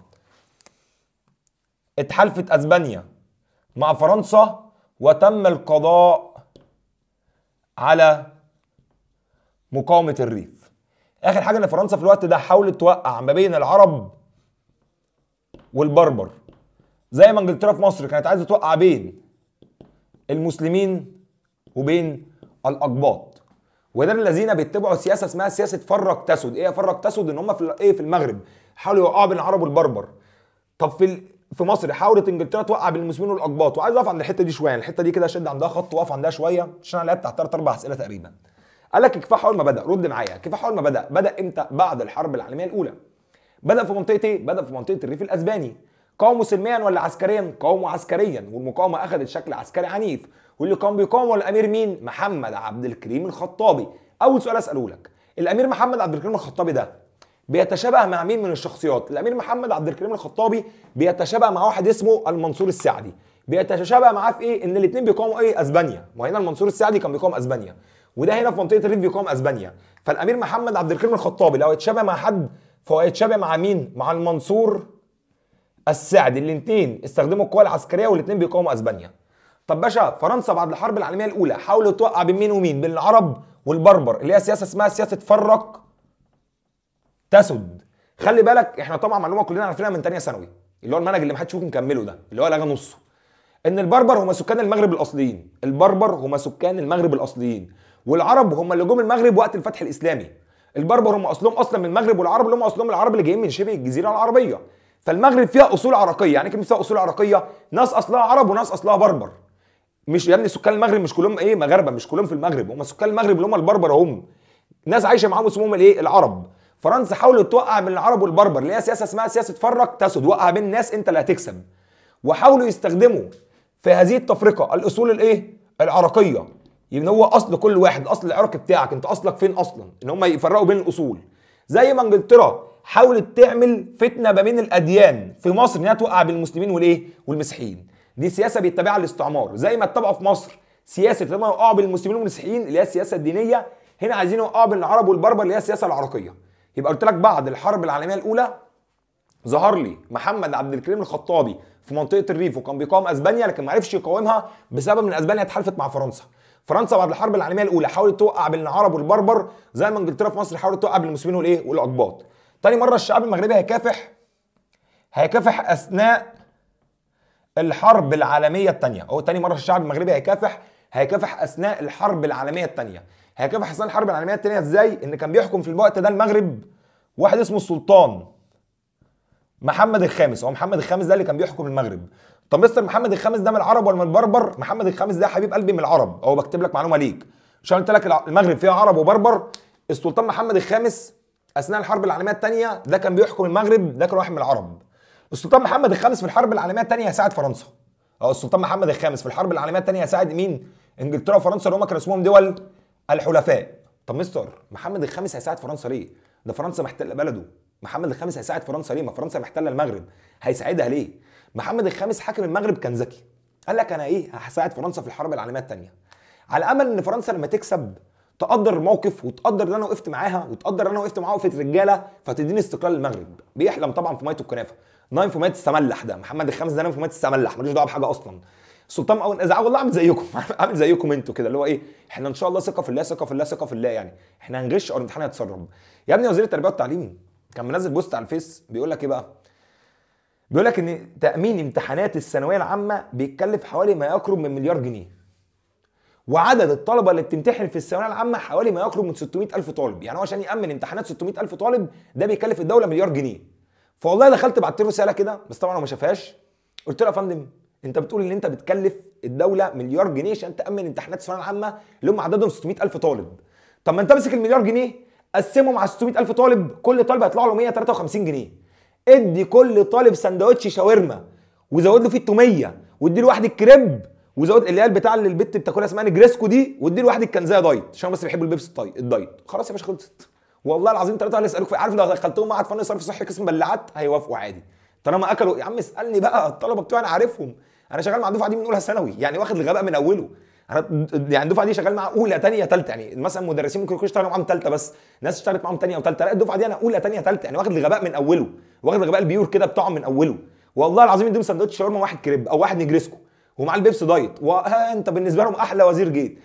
اتحالفت اسبانيا مع فرنسا وتم القضاء على مقاومة الريف آخر حاجة إن فرنسا في الوقت ده حاولت توقع ما بين العرب والبربر زي ما انجلترا في مصر كانت عايزة توقع بين المسلمين وبين الأقباط وده الذين بيتبعوا سياسة اسمها سياسة فرق تسد، إيه فرق تسد؟ إن هم في إيه في المغرب حاولوا يوقعوا بين العرب والبربر طب في في مصر حاولت انجلترا توقع بالمسلمين والاقباط وعايز اقف عند الحته دي شويه الحته دي كده شد عندها خط واقف عندها شويه عشان انا لعبت ثلاث اربع اسئله تقريبا قال لك الكفاح حول ما بدا رد معايا الكفاح حول ما بدا بدا امتى بعد الحرب العالميه الاولى بدا في منطقه ايه بدا في منطقه الريف الاسباني قاوموا سلميا ولا عسكريا قاوموا عسكريا والمقاومه اخذت شكل عسكري عنيف واللي كان بيقاومه الامير مين محمد عبد الكريم الخطابي اول سؤال اساله لك الامير محمد عبد الكريم الخطابي ده بيتشابه مع مين من الشخصيات الامير محمد عبد الكريم الخطابي بيتشابه مع واحد اسمه المنصور السعدي بيتشابه معاه في ايه ان الاثنين بيقاوموا ايه اسبانيا ما هنا المنصور السعدي كان بيقاوم اسبانيا وده هنا في منطقه الريف بيقاوم اسبانيا فالامير محمد عبد الكريم الخطابي لو اتشابه مع حد فهو هيتشابه مع مين مع المنصور السعدي الاثنين استخدموا القوه العسكريه والاثنين بيقاوموا اسبانيا طب باشا فرنسا بعد الحرب العالميه الاولى حاولت توقع بين مين ومين بين العرب والبربر اللي هي سياسه اسمها سياسه فرق تسد خلي بالك احنا طبعا معلومه كلنا عارفينها من ثانيه ثانوي اللي هو المنهج اللي محدش فيكم مكمله ده اللي هو لغى نصه ان البربر هم سكان المغرب الاصليين البربر هم سكان المغرب الاصليين والعرب هم اللي جم المغرب وقت الفتح الاسلامي البربر هم اصلهم اصلا من المغرب والعرب اللي هم اصلهم العرب اللي جايين من شبه الجزيره العربيه فالمغرب فيها اصول عراقيه يعني كلمه فيها اصول عراقيه ناس اصلها عرب وناس اصلها بربر مش يا ابني سكان المغرب مش كلهم ايه مغاربه مش كلهم في المغرب هم سكان المغرب اللي هم البربر هم ناس عايشه معاهم اسمهم الايه العرب فرنسا حاولت توقع بين العرب والبربر اللي هي سياسه اسمها سياسه فرق تسد وقع بين الناس انت اللي هتكسب وحاولوا يستخدموا في هذه التفرقه الاصول الايه العرقيه يبقى يعني هو اصل كل واحد اصل العرق بتاعك انت اصلك فين اصلا ان هم يفرقوا بين الاصول زي ما انجلترا حاولت تعمل فتنه ما بين الاديان في مصر انها توقع بين المسلمين والايه والمسيحيين دي سياسه بيتبعها الاستعمار زي ما اتبعوا في مصر سياسه لما يوقعوا بين المسلمين والمسيحيين اللي هي السياسه الدينيه هنا عايزين يوقعوا بين العرب والبربر اللي هي السياسه العرقيه يبقى قلت لك بعد الحرب العالميه الاولى ظهر لي محمد عبد الكريم الخطابي في منطقه الريف وكان بيقاوم اسبانيا لكن ما عرفش يقاومها بسبب ان اسبانيا اتحالفت مع فرنسا فرنسا بعد الحرب العالميه الاولى حاولت توقع بين العرب والبربر زي ما انجلترا في مصر حاولت توقع بالمسلمين والايه والاقباط تاني مره الشعب المغربي هيكافح هيكافح اثناء الحرب العالميه الثانيه او تاني مره الشعب المغربي هيكافح هيكافح اثناء الحرب العالميه الثانيه هيكافح حصان الحرب العالميه الثانيه ازاي؟ ان كان بيحكم في الوقت ده المغرب واحد اسمه السلطان محمد الخامس هو محمد الخامس ده اللي كان بيحكم المغرب طب مستر محمد الخامس ده من العرب ولا من البربر؟ محمد الخامس ده حبيب قلبي من العرب هو بكتب لك معلومه ليك عشان قلت لك المغرب فيها عرب وبربر السلطان محمد الخامس اثناء الحرب العالميه الثانيه ده كان بيحكم المغرب ده كان واحد من العرب السلطان محمد الخامس في الحرب العالميه الثانيه ساعد فرنسا او السلطان محمد الخامس في الحرب العالميه الثانيه ساعد مين انجلترا وفرنسا اللي هم كانوا اسمهم دول الحلفاء طب مستر محمد الخامس هيساعد فرنسا ليه؟ ده فرنسا محتله بلده محمد الخامس هيساعد فرنسا ليه؟ ما فرنسا محتله المغرب هيساعدها ليه؟ محمد الخامس حاكم المغرب كان ذكي قال لك انا ايه هساعد فرنسا في الحرب العالميه الثانيه على امل ان فرنسا لما تكسب تقدر الموقف وتقدر ان انا وقفت معاها وتقدر ان انا وقفت معاها وقفت رجاله فتديني استقلال المغرب بيحلم طبعا في ميه الكنافه نايم في ميه السملح ده محمد الخامس ده نايم في ميه السملح ملوش دعوه بحاجه اصلا سلطان اول اذاعه والله عامل زيكم عامل زيكم انتوا كده اللي هو ايه احنا ان شاء الله ثقه في الله ثقه في الله ثقه في الله يعني احنا هنغش او الامتحان هيتسرب يا ابني وزير التربيه والتعليم كان منزل بوست على الفيس بيقول لك ايه بقى بيقول لك ان تامين امتحانات الثانويه العامه بيتكلف حوالي ما يقرب من مليار جنيه وعدد الطلبه اللي بتمتحن في الثانويه العامه حوالي ما يقرب من 600000 طالب يعني هو عشان يامن امتحانات 600000 طالب ده بيكلف الدوله مليار جنيه فوالله دخلت بعت له رساله كده بس طبعا هو ما شافهاش قلت له يا فندم انت بتقول ان انت بتكلف الدوله مليار جنيه عشان تامن امتحانات الثانويه العامه اللي هم عددهم 600000 طالب طب ما انت امسك المليار جنيه قسمهم على 600000 طالب كل طالب هيطلع له 153 جنيه ادي كل طالب سندوتش شاورما وزود له فيه التوميه وادي له واحد الكريب وزود اللي هي البتاع اللي البت بتاكلها اسمها نجريسكو دي وادي له واحد الكنزايه دايت عشان بس بيحبوا البيبس الدايت خلاص يا باشا خلصت والله العظيم ثلاثه اللي اسالوك عارف لو دخلتهم معهد فن صرف صحي قسم بلعات هيوافقوا عادي طالما اكلوا يا عم اسالني بقى الطلبه بتوعي انا عارفهم انا شغال مع الدفعه دي من اولى ثانوي يعني واخد الغباء من اوله انا يعني الدفعه دي شغال مع اولى ثانيه ثالثه يعني مثلا مدرسين ممكن يكونوا اشتغلوا معاهم ثالثه بس ناس اشتغلت معاهم ثانيه وثالثه لا الدفعه دي انا اولى ثانيه ثالثه يعني واخد الغباء من اوله واخد الغباء البيور كده بتاعهم من اوله والله العظيم يديهم سندوتش شاورما واحد كريب او واحد نجريسكو ومع البيبس دايت وانت بالنسبه لهم احلى وزير جيت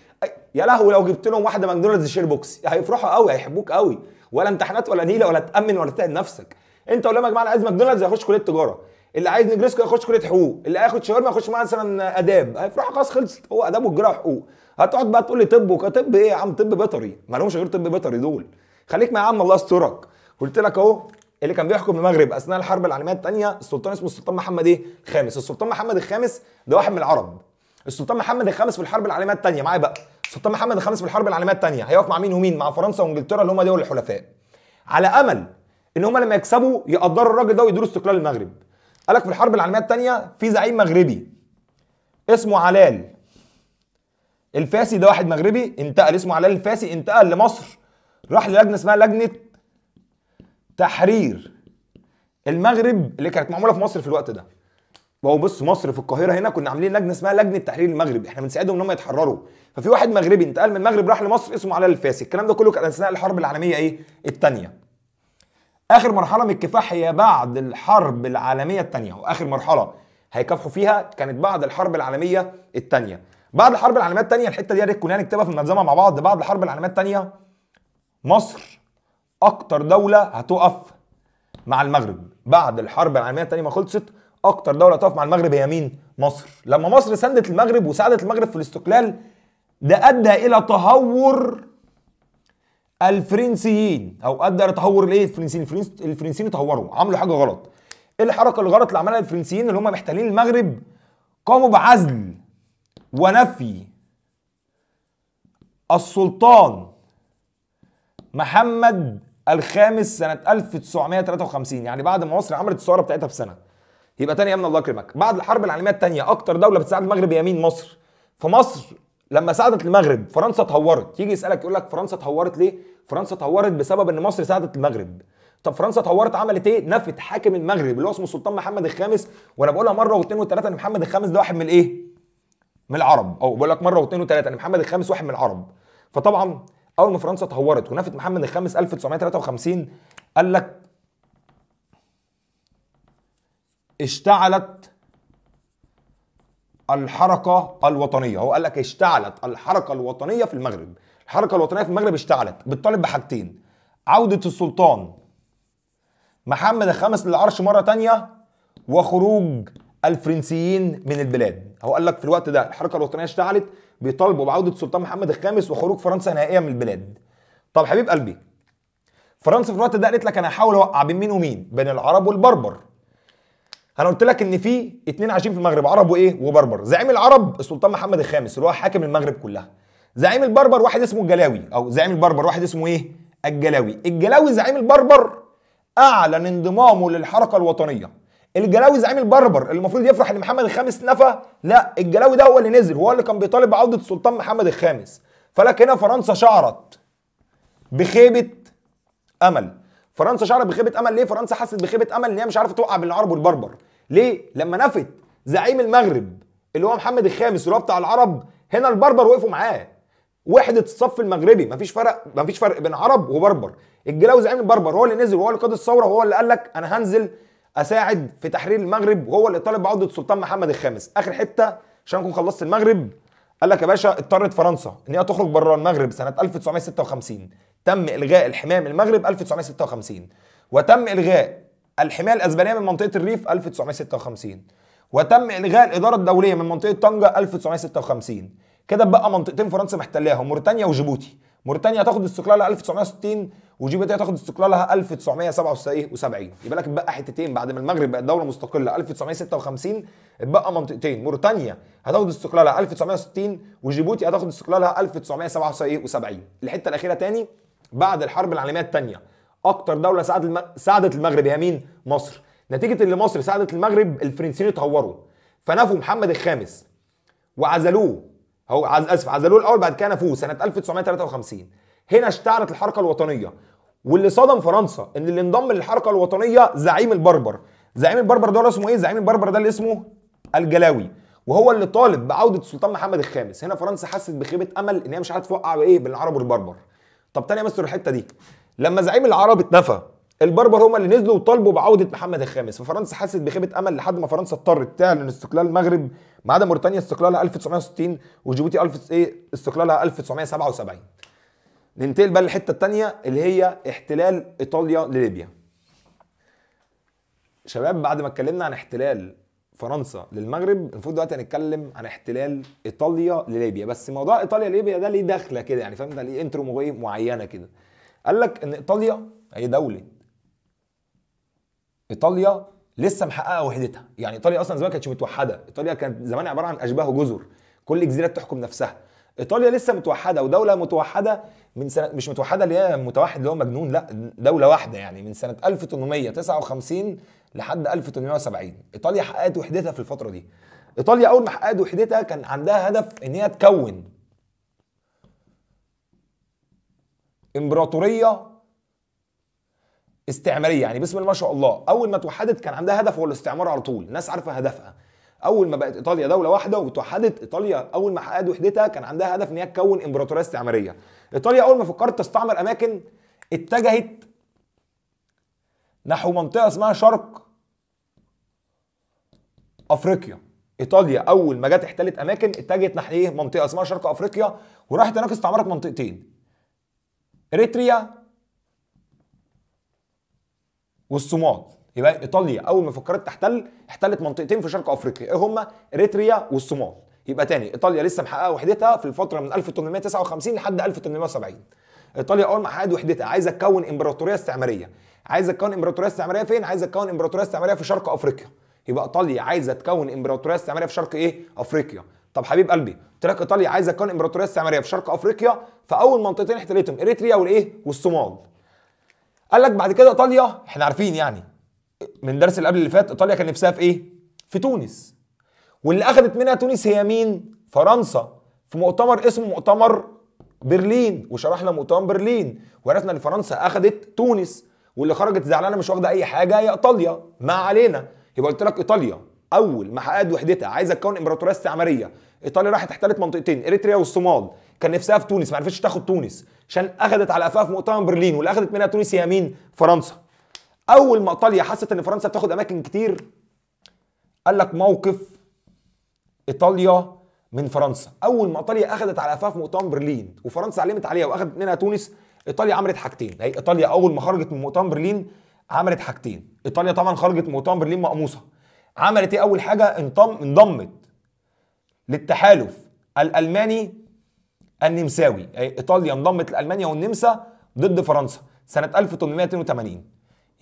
يا لهوي لو جبت لهم واحده ماكدونالدز شير بوكس هيفرحوا قوي هيحبوك قوي ولا امتحانات ولا نيله ولا تامن ولا تتعب نفسك انت ولا يا جماعه عايز ماكدونالدز هيخش كليه تجاره اللي عايز نجريسكو يخش كليه حقوق اللي هياخد شاورما يخش معاه مثلا اداب هيفرح خلاص خلصت هو اداب والجراح حقوق هتقعد بقى تقول لي طب وكطب ايه يا عم طب بيطري ما لهمش غير طب بيطري دول خليك مع عم الله يسترك قلت لك اهو اللي كان بيحكم المغرب اثناء الحرب العالميه الثانيه السلطان اسمه السلطان محمد ايه الخامس السلطان محمد الخامس ده واحد من العرب السلطان محمد الخامس في الحرب العالميه الثانيه معايا بقى السلطان محمد الخامس في الحرب العالميه الثانيه هيقف مع مين ومين مع فرنسا وانجلترا اللي هم دول الحلفاء على امل ان هم لما يكسبوا يقدروا الراجل ده ويدوا استقلال المغرب قال لك في الحرب العالميه الثانيه في زعيم مغربي اسمه علال الفاسي ده واحد مغربي انتقل اسمه علال الفاسي انتقل لمصر راح للجنه اسمها لجنه تحرير المغرب اللي كانت معموله في مصر في الوقت ده وهو بص مصر في القاهره هنا كنا عاملين لجنه اسمها لجنه تحرير المغرب احنا بنساعدهم ان هم يتحرروا ففي واحد مغربي انتقل من المغرب راح لمصر اسمه علال الفاسي الكلام ده كله كان اثناء الحرب العالميه ايه الثانيه اخر مرحله من الكفاح هي بعد الحرب العالميه الثانيه واخر مرحله هيكافحوا فيها كانت بعد الحرب العالميه الثانيه بعد الحرب العالميه الثانيه الحته دي يا ريت كلنا نكتبها في الملزمه مع بعض بعد الحرب العالميه الثانيه مصر اكتر دوله هتقف مع المغرب بعد الحرب العالميه الثانيه ما خلصت اكتر دوله تقف مع المغرب هي مين مصر لما مصر ساندت المغرب وساعدت المغرب في الاستقلال ده ادى الى تهور الفرنسيين او ادى لتهور الايه الفرنسيين الفرنسيين تهوروا عملوا حاجه غلط ايه الحركه الغلط اللي عملها الفرنسيين اللي هم محتلين المغرب قاموا بعزل ونفي السلطان محمد الخامس سنة 1953 يعني بعد ما مصر عملت الثورة بتاعتها بسنة يبقى تاني يا الله يكرمك بعد الحرب العالمية التانية أكتر دولة بتساعد المغرب هي مين مصر فمصر لما ساعدت المغرب فرنسا اتهورت يجي يسالك يقول لك فرنسا اتهورت ليه فرنسا اتهورت بسبب ان مصر ساعدت المغرب طب فرنسا اتهورت عملت ايه نفت حاكم المغرب اللي هو اسمه السلطان محمد الخامس وانا بقولها مره واثنين وثلاثه ان محمد الخامس ده واحد من الايه من العرب او بقول لك مره واثنين وثلاثه ان محمد الخامس واحد من العرب فطبعا اول ما فرنسا اتهورت ونفت محمد الخامس 1953 قال لك اشتعلت الحركه الوطنيه هو قال لك اشتعلت الحركه الوطنيه في المغرب الحركه الوطنيه في المغرب اشتعلت بتطالب بحاجتين عوده السلطان محمد الخامس للعرش مره تانية وخروج الفرنسيين من البلاد هو قال لك في الوقت ده الحركه الوطنيه اشتعلت بيطالبوا بعوده السلطان محمد الخامس وخروج فرنسا نهائيا من البلاد طب حبيب قلبي فرنسا في الوقت ده قالت لك انا هحاول اوقع بين مين ومين بين العرب والبربر انا قلت لك ان في اتنين عايشين في المغرب عرب وايه وبربر زعيم العرب السلطان محمد الخامس اللي هو حاكم المغرب كلها زعيم البربر واحد اسمه الجلاوي او زعيم البربر واحد اسمه ايه الجلاوي الجلاوي زعيم البربر اعلن انضمامه للحركه الوطنيه الجلاوي زعيم البربر اللي المفروض يفرح ان محمد الخامس نفى لا الجلاوي ده هو اللي نزل هو اللي كان بيطالب بعوده السلطان محمد الخامس فلك هنا فرنسا شعرت بخيبه امل فرنسا شعرت بخيبه امل ليه فرنسا حست بخيبه امل ان هي مش عارفه توقع بين العرب والبربر ليه لما نفت زعيم المغرب اللي هو محمد الخامس اللي هو بتاع العرب هنا البربر وقفوا معاه وحده الصف المغربي مفيش فرق مفيش فرق بين عرب وبربر الجلاوي زعيم البربر هو اللي نزل وهو اللي قاد الثوره وهو اللي قال لك انا هنزل اساعد في تحرير المغرب وهو اللي طالب بعوده السلطان محمد الخامس اخر حته عشان اكون خلصت المغرب قال لك يا باشا اضطرت فرنسا ان هي تخرج بره المغرب سنه 1956 تم الغاء الحمايه من المغرب 1956 وتم الغاء الحمايه الاسبانيه من منطقه الريف 1956 وتم الغاء الاداره الدوليه من منطقه طنجه 1956 كده بقى منطقتين فرنسا محتلاهم موريتانيا وجيبوتي موريتانيا تاخد استقلالها 1960 وجيبوتي تاخد استقلالها 1977 يبقى لك اتبقى حتتين بعد ما المغرب بقت دوله مستقله 1956 اتبقى منطقتين موريتانيا هتاخد استقلالها 1960 وجيبوتي هتاخد استقلالها 1977 الحته الاخيره تاني بعد الحرب العالميه الثانيه اكتر دوله ساعدت ساعدت المغرب هي مين مصر نتيجه إن مصر ساعدت المغرب الفرنسيين اتهوروا فنفوا محمد الخامس وعزلوه هو عز... اسف عزلوه الاول بعد كده نفوه سنه 1953 هنا اشتعلت الحركه الوطنيه واللي صدم فرنسا ان اللي انضم للحركه الوطنيه زعيم البربر زعيم البربر ده اسمه ايه زعيم البربر ده اللي اسمه الجلاوي وهو اللي طالب بعوده السلطان محمد الخامس هنا فرنسا حست بخيبه امل ان هي مش إيه بايه بالعرب والبربر طب تاني بس الحته دي لما زعيم العرب اتنفى البربر هم اللي نزلوا وطالبوا بعوده محمد الخامس ففرنسا حست بخيبه امل لحد ما فرنسا اضطرت تعلن استقلال المغرب ما عدا موريتانيا استقلالها 1960 وجيبوتي الف ايه استقلالها 1977 ننتقل بقى للحته الثانيه اللي هي احتلال ايطاليا لليبيا شباب بعد ما اتكلمنا عن احتلال فرنسا للمغرب المفروض دلوقتي هنتكلم عن احتلال ايطاليا لليبيا بس موضوع ايطاليا ليبيا ده ليه دخله كده يعني فاهم ده ليه انترو إيه، معينه كده قال لك ان ايطاليا هي دوله ايطاليا لسه محققه وحدتها يعني ايطاليا اصلا زمان كانتش متوحده ايطاليا كانت زمان عباره عن اشباه جزر كل جزيره بتحكم نفسها ايطاليا لسه متوحده ودوله متوحده من سنه مش متوحده اللي هي متوحد اللي هو مجنون لا دوله واحده يعني من سنه 1859 لحد 1870 ايطاليا حققت وحدتها في الفتره دي ايطاليا اول ما حققت وحدتها كان عندها هدف ان هي تكون امبراطوريه استعماريه يعني بسم الله ما شاء الله اول ما توحدت كان عندها هدف هو الاستعمار على طول الناس عارفه هدفها اول ما بقت ايطاليا دوله واحده وتوحدت ايطاليا اول ما حققت وحدتها كان عندها هدف ان هي تكون امبراطوريه استعماريه ايطاليا اول ما فكرت تستعمر اماكن اتجهت نحو منطقه اسمها شرق افريقيا ايطاليا اول ما جت احتلت اماكن اتجهت ناحيه ايه منطقه اسمها شرق افريقيا وراحت هناك استعمرت منطقتين اريتريا والصومال يبقى ايطاليا اول ما فكرت تحتل احتلت منطقتين في شرق افريقيا ايه هما اريتريا والصومال يبقى تاني ايطاليا لسه محققه وحدتها في الفتره من 1859 لحد 1870 ايطاليا اول ما حققت وحدتها عايزه تكون امبراطوريه استعماريه عايزه تكون امبراطوريه استعماريه فين عايزه تكون امبراطوريه استعماريه في شرق افريقيا يبقى ايطاليا عايزه تكون امبراطوريه استعماريه في شرق ايه افريقيا طب حبيب قلبي قلت لك ايطاليا عايزه تكون امبراطوريه استعماريه في شرق افريقيا فاول منطقتين احتلتهم اريتريا والايه والصومال قال لك بعد كده ايطاليا احنا عارفين يعني من الدرس اللي قبل اللي فات ايطاليا كان نفسها في ايه في تونس واللي اخذت منها تونس هي مين فرنسا في مؤتمر اسمه مؤتمر برلين وشرحنا مؤتمر برلين وعرفنا ان فرنسا اخذت تونس واللي خرجت زعلانه مش واخده اي حاجه هي ايطاليا ما علينا يبقى قلت لك ايطاليا اول ما حققت وحدتها عايزه تكون امبراطوريه استعماريه ايطاليا راحت احتلت منطقتين اريتريا والصومال كان نفسها في تونس ما عرفتش تاخد تونس عشان اخذت على قفاها في مؤتمر برلين واللي اخذت منها تونس هي مين فرنسا اول ما ايطاليا حست ان فرنسا بتاخد اماكن كتير قال لك موقف ايطاليا من فرنسا اول ما ايطاليا اخذت على قفاها في مؤتمر برلين وفرنسا علمت عليها واخذت منها تونس ايطاليا عملت حاجتين هي يعني ايطاليا اول ما خرجت من مؤتمر برلين عملت حاجتين ايطاليا طبعا خرجت من مؤتمر برلين مقموصه عملت ايه اول حاجه انضم انضمت للتحالف الالماني النمساوي أي ايطاليا انضمت لالمانيا والنمسا ضد فرنسا سنه 1882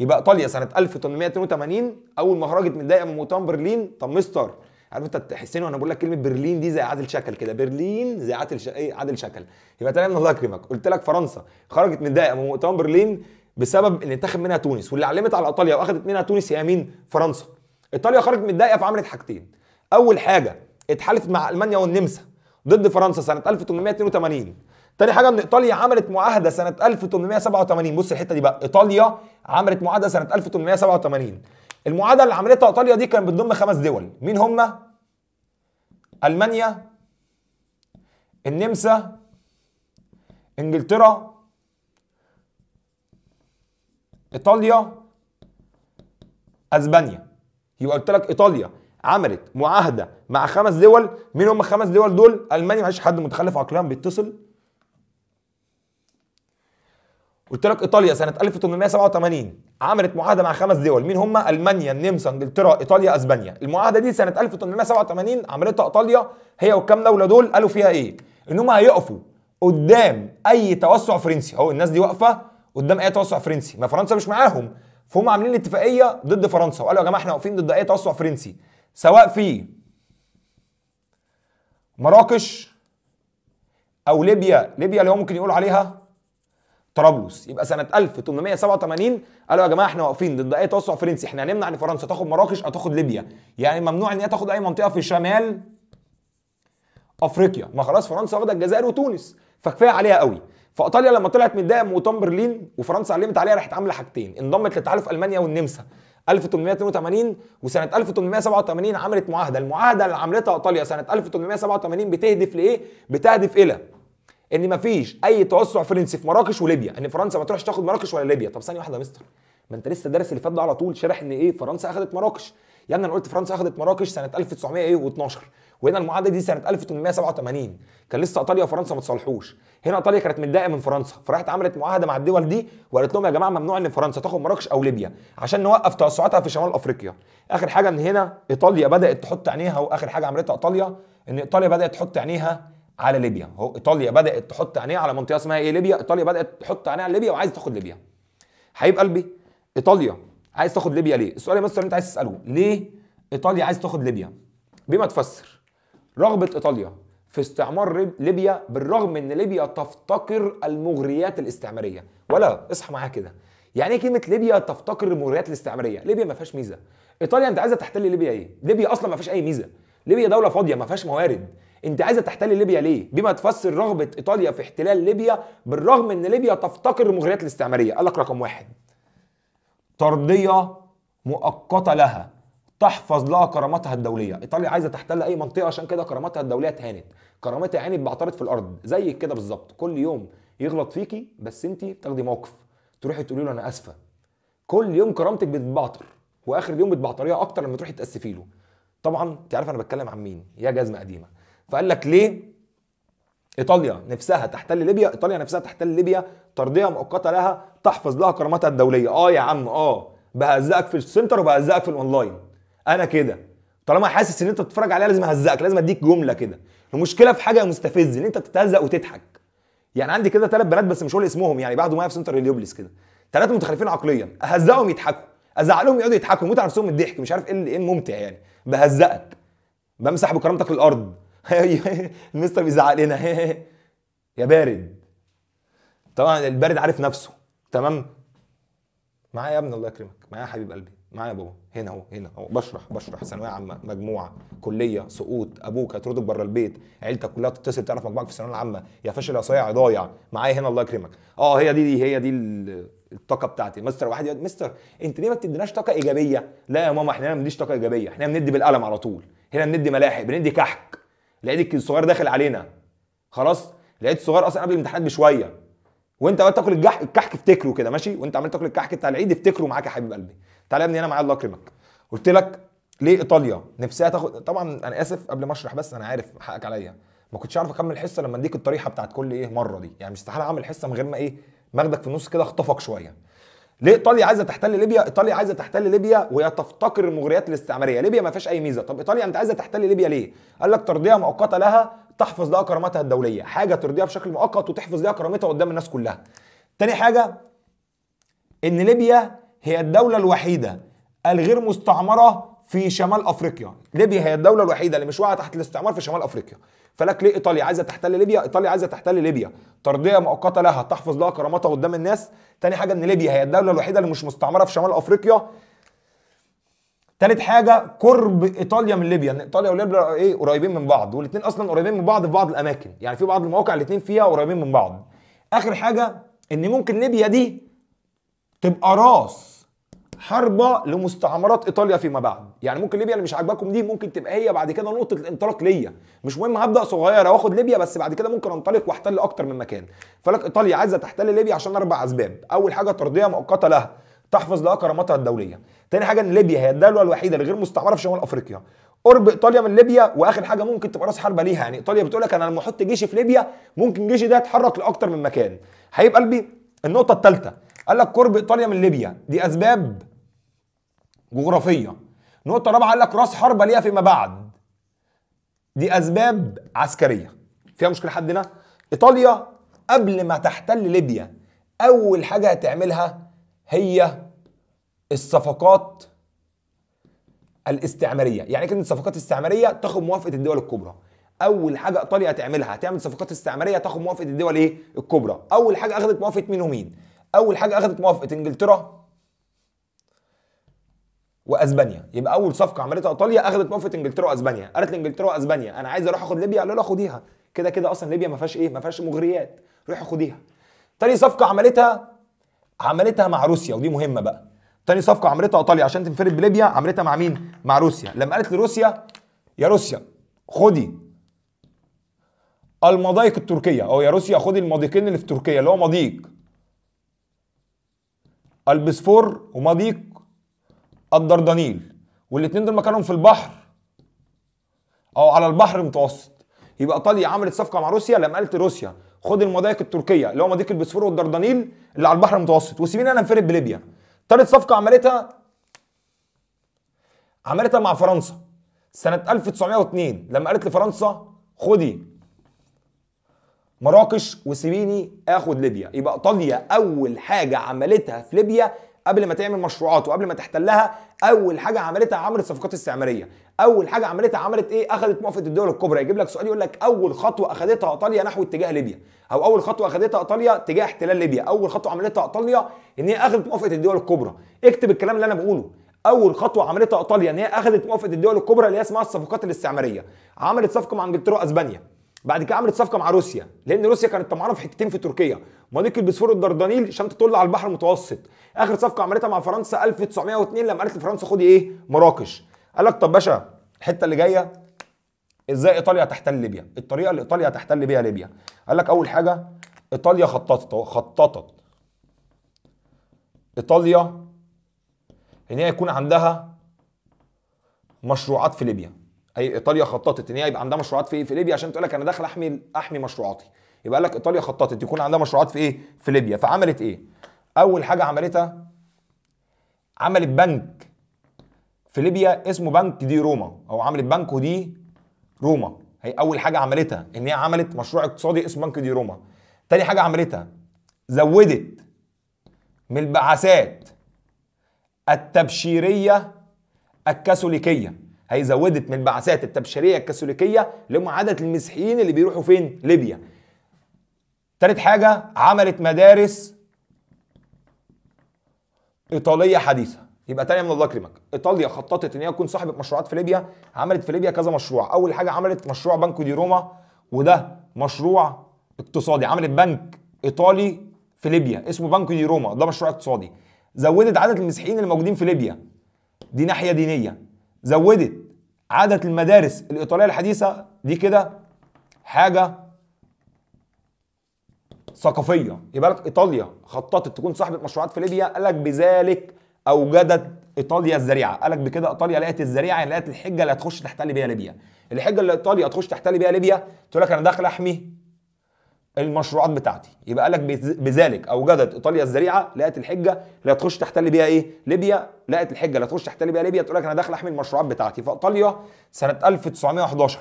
يبقى ايطاليا سنه 1882 اول ما خرجت من دائما من مؤتمر برلين طب مستر عارف انت تحسني وانا بقول لك كلمه برلين دي زي عادل شكل كده برلين زي عادل شكل ايه عادل شكل يبقى تمام الله يكرمك قلت لك فرنسا خرجت من دائما من مؤتمر برلين بسبب ان انتخب منها تونس واللي علمت على ايطاليا واخدت منها تونس هي مين؟ فرنسا. ايطاليا خرجت متضايقه فعملت حاجتين. اول حاجه اتحالفت مع المانيا والنمسا ضد فرنسا سنه 1882. تاني حاجه ان ايطاليا عملت معاهده سنه 1887 بص الحته دي بقى ايطاليا عملت معاهده سنه 1887 المعاهده اللي عملتها ايطاليا دي كانت بتضم خمس دول مين هم المانيا النمسا انجلترا ايطاليا اسبانيا يبقى قلت لك ايطاليا عملت معاهده مع خمس دول مين هم الخمس دول دول المانيا معلش حد متخلف عقليا بيتصل قلت لك ايطاليا سنه 1887 عملت معاهده مع خمس دول مين هم المانيا النمسا انجلترا ايطاليا اسبانيا المعاهده دي سنه 1887 عملتها ايطاليا هي وكام دوله دول قالوا فيها ايه ان هم هيقفوا قدام اي توسع فرنسي اهو الناس دي واقفه قدام اي توسع فرنسي ما فرنسا مش معاهم فهم عاملين اتفاقيه ضد فرنسا وقالوا يا جماعه احنا واقفين ضد اي توسع فرنسي سواء في مراكش او ليبيا ليبيا اللي هو ممكن يقول عليها طرابلس يبقى سنه 1887 قالوا يا جماعه احنا واقفين ضد اي توسع فرنسي احنا هنمنع ان فرنسا تاخد مراكش او تاخد ليبيا يعني ممنوع ان هي تاخد اي منطقه في شمال افريقيا ما خلاص فرنسا واخده الجزائر وتونس فكفايه عليها قوي فايطاليا لما طلعت من دائم وطن برلين وفرنسا علمت عليها راحت عامله حاجتين انضمت لتحالف المانيا والنمسا 1882 وسنه 1887 عملت معاهده المعاهده اللي عملتها ايطاليا سنه 1887 بتهدف لايه بتهدف الى ان مفيش اي توسع فرنسي في مراكش وليبيا ان فرنسا ما تروحش تاخد مراكش ولا ليبيا طب ثانيه واحده يا مستر ما انت لسه دارس اللي فات ده على طول شرح ان ايه فرنسا اخذت مراكش يعني انا قلت فرنسا اخذت مراكش سنه 1912 وهنا المعاهده دي سنه 1887 كان لسه ايطاليا وفرنسا ما تصالحوش هنا ايطاليا كانت متضايقه من فرنسا فراحت عملت معاهده مع الدول دي وقالت لهم يا جماعه ممنوع ان فرنسا تاخد مراكش او ليبيا عشان نوقف توسعاتها في شمال افريقيا اخر حاجه ان هنا ايطاليا بدات تحط عينيها واخر حاجه عملتها ايطاليا ان ايطاليا بدات تحط عينيها على ليبيا هو ايطاليا بدات تحط عينيها على منطقه اسمها ايه ليبيا ايطاليا بدات تحط عينيها على ليبيا وعايزه تاخد ليبيا حبيب قلبي ايطاليا عايز تاخد ليبيا ليه السؤال يا مستر انت عايز تساله ليه ايطاليا عايز تاخد ليبيا بما تفسر رغبه ايطاليا في استعمار ليبيا بالرغم ان ليبيا تفتقر المغريات الاستعماريه ولا اصحى معاها كده يعني ايه كلمه ليبيا تفتقر المغريات الاستعماريه ليبيا ما فيهاش ميزه ايطاليا انت عايزه تحتل ليبيا ايه ليبيا اصلا ما فيهاش اي ميزه ليبيا دوله فاضيه ما فيهاش موارد انت عايزه تحتل ليبيا ليه بما تفسر رغبه ايطاليا في احتلال ليبيا بالرغم ان ليبيا تفتقر المغريات الاستعماريه قال لك رقم واحد طرديه مؤقته لها تحفظ لها كرامتها الدوليه ايطاليا عايزه تحتل اي منطقه عشان كده كرامتها الدوليه اتهانت كرامتها عانت يعني بعترض في الارض زي كده بالظبط كل يوم يغلط فيكي بس انت بتاخدي موقف تروحي تقولي له انا اسفه كل يوم كرامتك بتتبعتر واخر يوم بتبعتريها اكتر لما تروحي تاسفي له طبعا انت عارفه انا بتكلم عن مين يا جزمه قديمه فقال لك ليه ايطاليا نفسها تحتل ليبيا ايطاليا نفسها تحتل ليبيا ترضيه مؤقته لها تحفظ لها كرامتها الدوليه اه يا عم اه بهزقك في السنتر وبهزقك في الاونلاين انا كده طالما حاسس ان انت بتتفرج عليها لازم اهزقك لازم اديك جمله كده المشكله في حاجه مستفزه ان انت تتهزق وتضحك يعني عندي كده ثلاث بنات بس مش هقول اسمهم يعني بعدوا معايا في سنتر اليوبلس كده ثلاث متخلفين عقليا اهزقهم يضحكوا ازعلهم يقعدوا يضحكوا يموتوا على نفسهم من الضحك مش عارف ايه ايه الممتع يعني بهزقك بمسح بكرامتك الارض المستر بيزعق لنا يا بارد طبعا البارد عارف نفسه تمام معايا يا ابني الله يكرمك معايا يا حبيب قلبي معايا يا بابا هنا اهو هنا اهو بشرح بشرح ثانويه عامه مجموعه كليه سقوط ابوك هيطردك بره البيت عيلتك كلها تتصل تعرف مجموعك في الثانويه العامه يا فاشل يا صايع ضايع معايا هنا الله يكرمك اه هي دي, دي هي دي الطاقه بتاعتي مستر واحد يقول مستر انت ليه ما بتديناش طاقه ايجابيه لا يا ماما احنا هنا ما بنديش طاقه ايجابيه احنا بندي بالقلم على طول هنا بندي ملاحق بندي كحك لقيت الصغير داخل علينا خلاص لقيت الصغير اصلا قبل الامتحانات بشويه وانت وقت تاكل الجح... الكحك افتكره كده ماشي وانت عمال تاكل الكحك بتاع العيد افتكره معاك يا حبيب قلبي تعالى يا ابني انا معايا الله يكرمك قلت لك ليه ايطاليا نفسها تاخد طبعا انا اسف قبل ما اشرح بس انا عارف حقك عليا ما كنتش عارف اكمل الحصه لما اديك الطريحه بتاعت كل ايه مره دي يعني مستحيل اعمل حصه من غير ما ايه ماخدك في النص كده اخطفك شويه ليه ايطاليا عايزه تحتل ليبيا ايطاليا عايزه تحتل ليبيا وهي تفتقر المغريات الاستعماريه ليبيا ما فيهاش اي ميزه طب ايطاليا انت عايزه تحتل ليبيا ليه قال لك ترضيه مؤقته لها تحفظ لها كرامتها الدوليه حاجه ترضيها بشكل مؤقت وتحفظ لها كرامتها قدام الناس كلها تاني حاجه ان ليبيا هي الدوله الوحيده الغير مستعمره في شمال افريقيا ليبيا هي الدوله الوحيده اللي مش واقعه تحت الاستعمار في شمال افريقيا فلك ليه ايطاليا عايزه تحتل ليبيا ايطاليا عايزه تحتل ليبيا ترضيه مؤقته لها تحفظ لها كرامتها قدام الناس تاني حاجه ان ليبيا هي الدوله الوحيده اللي مش مستعمره في شمال افريقيا تالت حاجه قرب ايطاليا من ليبيا ان ايطاليا وليبيا ايه قريبين من بعض والاثنين اصلا قريبين من بعض في بعض الاماكن يعني في بعض المواقع الاثنين فيها قريبين من بعض اخر حاجه ان ممكن ليبيا دي تبقى راس حربة لمستعمرات ايطاليا فيما بعد يعني ممكن ليبيا اللي مش عاجباكم دي ممكن تبقى هي بعد كده نقطه الانطلاق ليا مش مهم هبدا صغيره واخد ليبيا بس بعد كده ممكن انطلق واحتل اكتر من مكان فلك ايطاليا عايزه تحتل ليبيا عشان اربع اسباب اول حاجه ترضيه مؤقته لها تحفظ لها كرامتها الدوليه تاني حاجه ان ليبيا هي الدوله الوحيده الغير مستعمره في شمال افريقيا قرب ايطاليا من ليبيا واخر حاجه ممكن تبقى راس حربه ليها يعني ايطاليا بتقول لك انا لما احط جيشي في ليبيا ممكن جيشي ده يتحرك لاكتر من مكان هيبقى قلبي النقطه الثالثه قال لك قرب ايطاليا من ليبيا دي اسباب جغرافيه نقطه رابعه قال لك راس حربه ليها فيما بعد دي اسباب عسكريه فيها مشكله حد هنا ايطاليا قبل ما تحتل ليبيا اول حاجه هتعملها هي الصفقات الاستعماريه يعني كلمه صفقات استعماريه تاخد موافقه الدول الكبرى اول حاجه ايطاليا هتعملها هتعمل صفقات استعماريه تاخد موافقه الدول ايه الكبرى اول حاجه اخذت موافقه مين ومين اول حاجه اخذت موافقه انجلترا واسبانيا يبقى اول صفقه عملتها ايطاليا اخذت موافقه انجلترا واسبانيا قالت لانجلترا واسبانيا انا عايز اروح اخد ليبيا قالوا لها خديها كده كده اصلا ليبيا ما فيهاش ايه ما فيهاش مغريات روحي خديها تاني صفقه عملتها عملتها مع روسيا ودي مهمه بقى تاني صفقه عملتها ايطاليا عشان تنفرد بليبيا عملتها مع مين مع روسيا لما قالت لروسيا يا روسيا خدي المضايق التركيه او يا روسيا خدي المضيقين اللي في تركيا اللي هو مضيق البسفور ومضيق الدردنيل والاثنين دول مكانهم في البحر او على البحر المتوسط يبقى ايطاليا عملت صفقه مع روسيا لما قالت روسيا خد المضايق التركيه اللي هو مضيق البسفور والدردنيل اللي على البحر المتوسط وسيبيني انا انفرد بليبيا ثالث صفقه عملتها عملتها مع فرنسا سنه 1902 لما قالت لفرنسا خدي مراكش وسيبيني اخد ليبيا يبقى ايطاليا اول حاجه عملتها في ليبيا قبل ما تعمل مشروعات وقبل ما تحتلها اول حاجه عملتها عملت صفقات استعماريه اول حاجه عملتها عملت ايه اخذت موافقه الدول الكبرى يجيب لك سؤال يقول لك اول خطوه اخذتها ايطاليا نحو اتجاه ليبيا او اول خطوه اخذتها ايطاليا تجاه احتلال ليبيا اول خطوه عملتها ايطاليا ان هي اخذت موافقه الدول الكبرى اكتب الكلام اللي انا بقوله اول خطوه عملتها ايطاليا ان هي اخذت موافقه الدول الكبرى اللي هي اسمها الصفقات الاستعماريه عملت صفقه مع انجلترا واسبانيا بعد كده عملت صفقه مع روسيا لان روسيا كانت طمعانه في حتتين في تركيا مضيق البسفور والدردنيل عشان تطل على البحر المتوسط اخر صفقه عملتها مع فرنسا 1902 لما قالت لفرنسا خدي ايه مراكش قال لك طب باشا الحته اللي جايه ازاي ايطاليا تحتل ليبيا الطريقه اللي ايطاليا تحتل بيها ليبيا قال لك اول حاجه ايطاليا خططت خططت ايطاليا ان هي يكون عندها مشروعات في ليبيا اي ايطاليا خططت ان هي يبقى عندها مشروعات في ايه في ليبيا عشان تقول لك انا داخل احمي احمي مشروعاتي يبقى لك ايطاليا خططت يكون عندها مشروعات في ايه في ليبيا فعملت ايه اول حاجه عملتها عملت بنك في ليبيا اسمه بنك دي روما او عملت بنك دي روما هي اول حاجه عملتها ان هي عملت مشروع اقتصادي اسمه بنك دي روما تاني حاجه عملتها زودت من البعثات التبشيريه الكاثوليكيه هي زودت من البعثات التبشيريه الكاثوليكيه لمعاده المسيحيين اللي بيروحوا فين؟ ليبيا. تالت حاجه عملت مدارس ايطاليه حديثه يبقى تانية من الله يكرمك ايطاليا خططت ان هي تكون صاحبه مشروعات في ليبيا عملت في ليبيا كذا مشروع اول حاجه عملت مشروع بنكو دي روما وده مشروع اقتصادي عملت بنك ايطالي في ليبيا اسمه بنكو دي روما ده مشروع اقتصادي زودت عدد المسيحيين الموجودين في ليبيا دي ناحيه دينيه زودت عدد المدارس الإيطالية الحديثة دي كده حاجة ثقافية يبقى لك إيطاليا خططت تكون صاحبة مشروعات في ليبيا قال لك بذلك أوجدت إيطاليا الزريعة قال لك بكده إيطاليا لقت الزريعة يعني لقت الحجة اللي هتخش تحتل بيها ليبيا الحجة اللي إيطاليا هتخش تحتل بيها ليبيا تقول لك أنا داخل أحمي المشروعات بتاعتي يبقى لك بذلك اوجدت ايطاليا الذريعه لقت الحجه لا تخش تحتل بيها ايه ليبيا لقت الحجه لا تخش تحتل بيها ليبيا تقول لك انا داخل احمي المشروعات بتاعتي فايطاليا سنه 1911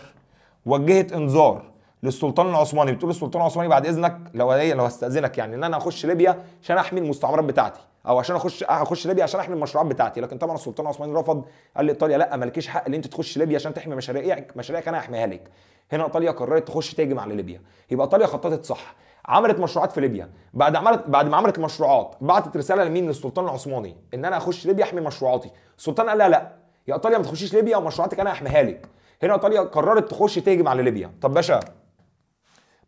وجهت انذار للسلطان العثماني بتقول السلطان العثماني بعد اذنك لو لو استاذنك يعني ان انا اخش ليبيا عشان احمي المستعمرات بتاعتي او عشان اخش اخش ليبيا عشان احمي المشروعات بتاعتي لكن طبعا السلطان العثماني رفض قال لايطاليا لا مالكيش حق ان انت تخش ليبيا عشان تحمي مشاريعك مشاريعك انا هحميها لك هنا ايطاليا قررت تخش تهجم على ليبيا يبقى ايطاليا خططت صح عملت مشروعات في ليبيا بعد عملت بعد ما عملت مشروعات بعتت رساله لمين للسلطان العثماني ان انا اخش ليبيا احمي مشروعاتي السلطان قال لا لا يا ايطاليا ما تخشيش ليبيا ومشروعاتك انا هحميها لك هنا ايطاليا قررت تخش تهجم على ليبيا طب باشا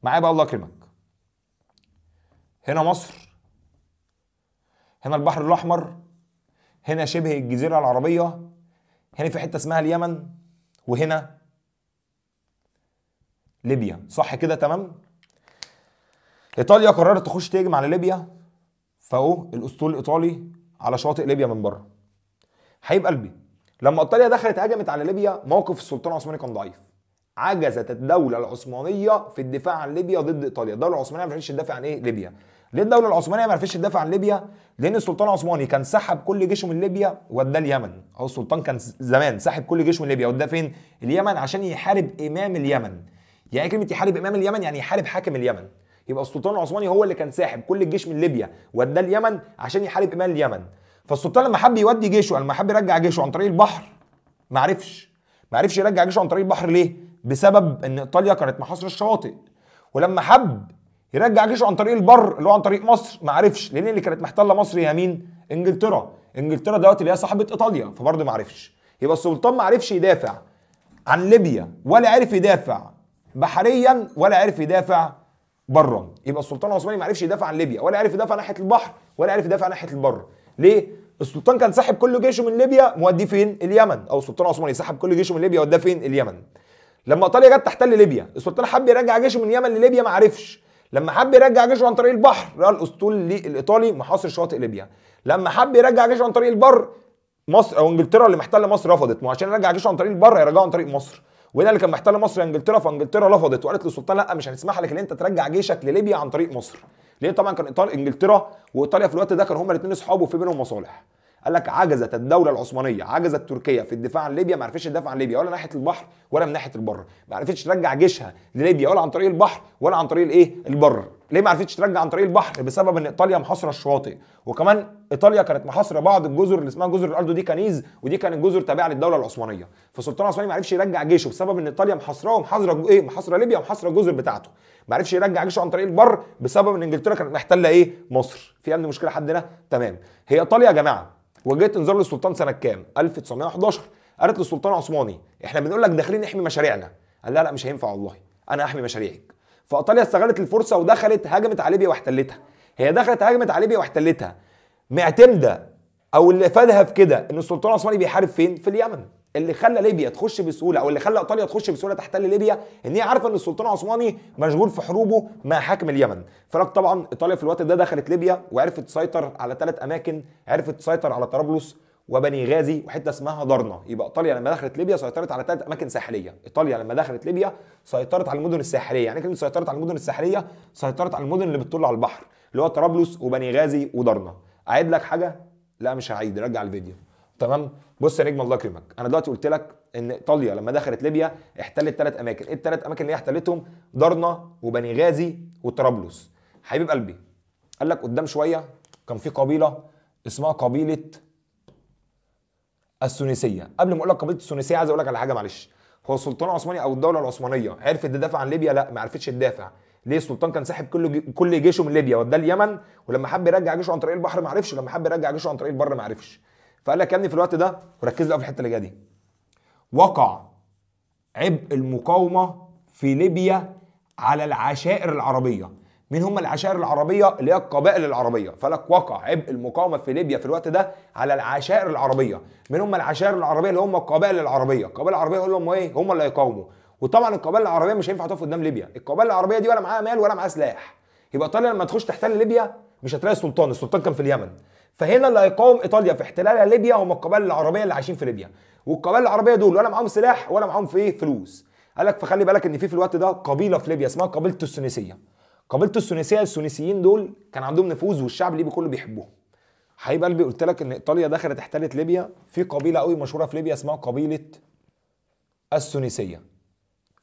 معايا بقى الله يكرمك هنا مصر هنا البحر الاحمر هنا شبه الجزيره العربيه هنا في حته اسمها اليمن وهنا ليبيا صح كده تمام ايطاليا قررت تخش تهجم على ليبيا فاهو الاسطول الايطالي على شاطئ ليبيا من بره حبيب قلبي لما ايطاليا دخلت هجمت على ليبيا موقف السلطان العثماني كان ضعيف عجزت الدوله العثمانيه في الدفاع عن ليبيا ضد ايطاليا الدوله العثمانيه ما بتعرفش تدافع عن ايه ليبيا ليه الدوله العثمانيه ما عرفتش تدافع عن ليبيا لان السلطان العثماني كان سحب كل جيشه من ليبيا وداه اليمن او السلطان كان زمان سحب كل جيشه من ليبيا وداه فين اليمن عشان يحارب امام اليمن يعني كلمه يحارب امام اليمن يعني يحارب حاكم اليمن يبقى السلطان العثماني هو اللي كان ساحب كل الجيش من ليبيا وداه اليمن عشان يحارب امام اليمن فالسلطان لما حب يودي جيشه يعني لما حب يرجع جيشه عن طريق البحر ما عرفش ما عرفش يرجع جيشه عن طريق البحر ليه بسبب ان ايطاليا كانت محاصره الشواطئ ولما حب يرجع جيشه عن طريق البر اللي هو عن طريق مصر ما عرفش لان اللي كانت محتله مصر هي مين؟ انجلترا انجلترا دلوقتي اللي هي صاحبه ايطاليا فبرضه ما عرفش يبقى السلطان ما عرفش يدافع عن ليبيا ولا عرف يدافع بحريا ولا عرف يدافع برا يبقى السلطان العثماني ما عرفش يدافع عن ليبيا ولا عرف يدافع ناحيه البحر ولا عرف يدافع ناحيه البر ليه السلطان كان سحب كل جيشه من ليبيا موديه فين اليمن او السلطان العثماني سحب كل جيشه من ليبيا وداه فين اليمن لما ايطاليا جت تحتل ليبيا السلطان حب يرجع جيشه من اليمن لليبيا ما عرفش لما حب يرجع جيشه عن طريق البحر رأى الاسطول الايطالي محاصر شواطئ ليبيا لما حب يرجع جيشه عن طريق البر مصر او انجلترا اللي محتله مصر رفضت ما عشان يرجع جيشه عن طريق البر هيرجعه عن طريق مصر وهنا اللي كان محتله مصر انجلترا فانجلترا رفضت وقالت للسلطان لا مش هنسمح لك ان انت ترجع جيشك لليبيا عن طريق مصر ليه طبعا كان ايطاليا انجلترا وايطاليا في الوقت ده كانوا هما الاثنين اصحاب وفي بينهم مصالح قال لك عجزت الدوله العثمانيه عجزت تركيا في الدفاع عن ليبيا ما عرفتش تدافع عن ليبيا ولا ناحيه البحر ولا من ناحيه البر ما عرفتش ترجع جيشها لليبيا ولا عن طريق البحر ولا عن طريق الايه البر ليه ما عرفتش ترجع عن طريق البحر بسبب ان ايطاليا محاصره الشواطئ وكمان ايطاليا كانت محاصره بعض الجزر اللي اسمها جزر الارض دي كنيز ودي كانت جزر تابعه للدوله العثمانيه فالسلطان العثماني ما عرفش يرجع جيشه بسبب ان ايطاليا محاصراه ومحاصره ايه محاصره ليبيا ومحاصره الجزر بتاعته ما عرفش يرجع جيشه عن طريق البر بسبب ان انجلترا كانت محتله ايه مصر في عندنا مشكله حدنا؟ تمام هي ايطاليا يا جماعه وجهت انذار للسلطان سنه كام 1911 قالت للسلطان عثماني احنا بنقول لك داخلين نحمي مشاريعنا قال لها لا مش هينفع والله انا احمي مشاريعك فايطاليا استغلت الفرصه ودخلت هاجمت على ليبيا واحتلتها هي دخلت هاجمت على ليبيا واحتلتها معتمده او اللي فادها في كده ان السلطان العثماني بيحارب فين في اليمن اللي خلى ليبيا تخش بسهوله او اللي خلى ايطاليا تخش بسهوله تحتل ليبيا ان هي عارفه ان السلطان العثماني مشغول في حروبه مع حاكم اليمن فلك طبعا ايطاليا في الوقت ده دخلت ليبيا وعرفت تسيطر على ثلاث اماكن عرفت تسيطر على طرابلس وبني غازي وحته اسمها درنا يبقى ايطاليا لما دخلت ليبيا سيطرت على ثلاث اماكن ساحليه ايطاليا لما دخلت ليبيا سيطرت على المدن الساحليه يعني كلمه سيطرت على المدن الساحليه سيطرت على المدن اللي بتطل على البحر اللي هو طرابلس وبني غازي ودرنا اعيد لك حاجه لا مش هعيد رجع الفيديو تمام بص يا نجم الله يكرمك انا دلوقتي قلت لك ان ايطاليا لما دخلت ليبيا احتلت ثلاث اماكن ايه الثلاث اماكن اللي هي احتلتهم دارنا وبني غازي وطرابلس حبيب قلبي قال لك قدام شويه كان في قبيله اسمها قبيله السونيسيه قبل ما اقول لك قبيله السونيسيه عايز اقول لك على حاجه معلش هو السلطان العثماني او الدوله العثمانيه عرفت تدافع عن ليبيا لا ما عرفتش تدافع ليه السلطان كان ساحب كل جي... كل جيشه من ليبيا وداه اليمن ولما حب يرجع جيشه عن طريق البحر ما عرفش ولما حب يرجع جيشه عن طريق البر ما عرفش فقال لك يا ابني في الوقت ده وركز لي في الحته اللي جايه دي وقع عبء المقاومه في ليبيا على العشائر العربيه مين هم العشائر العربيه اللي هي القبائل العربيه فلك وقع عبء المقاومه في ليبيا في الوقت ده على العشائر العربيه مين هم العشائر العربيه اللي هم القبائل العربيه القبائل العربيه هم ايه هم اللي هيقاوموا وطبعا القبائل العربيه مش هينفع تقف قدام ليبيا القبائل العربيه دي ولا معاها مال ولا معاها سلاح يبقى طالما لما تخش تحتل ليبيا مش هتلاقي السلطان السلطان كان في اليمن فهنا اللي هيقاوم ايطاليا في احتلالها ليبيا هم القبائل العربيه اللي عايشين في ليبيا والقبائل العربيه دول ولا معاهم سلاح ولا معاهم في ايه فلوس قال لك فخلي بالك ان في في الوقت ده قبيله في ليبيا اسمها قبيله السنيسيه قبيله السنيسيه السنيسيين دول كان عندهم نفوذ والشعب الليبي كله بيحبهم حبيب قلبي قلت لك ان ايطاليا دخلت احتلت ليبيا في قبيله قوي مشهوره في ليبيا اسمها قبيله السنيسيه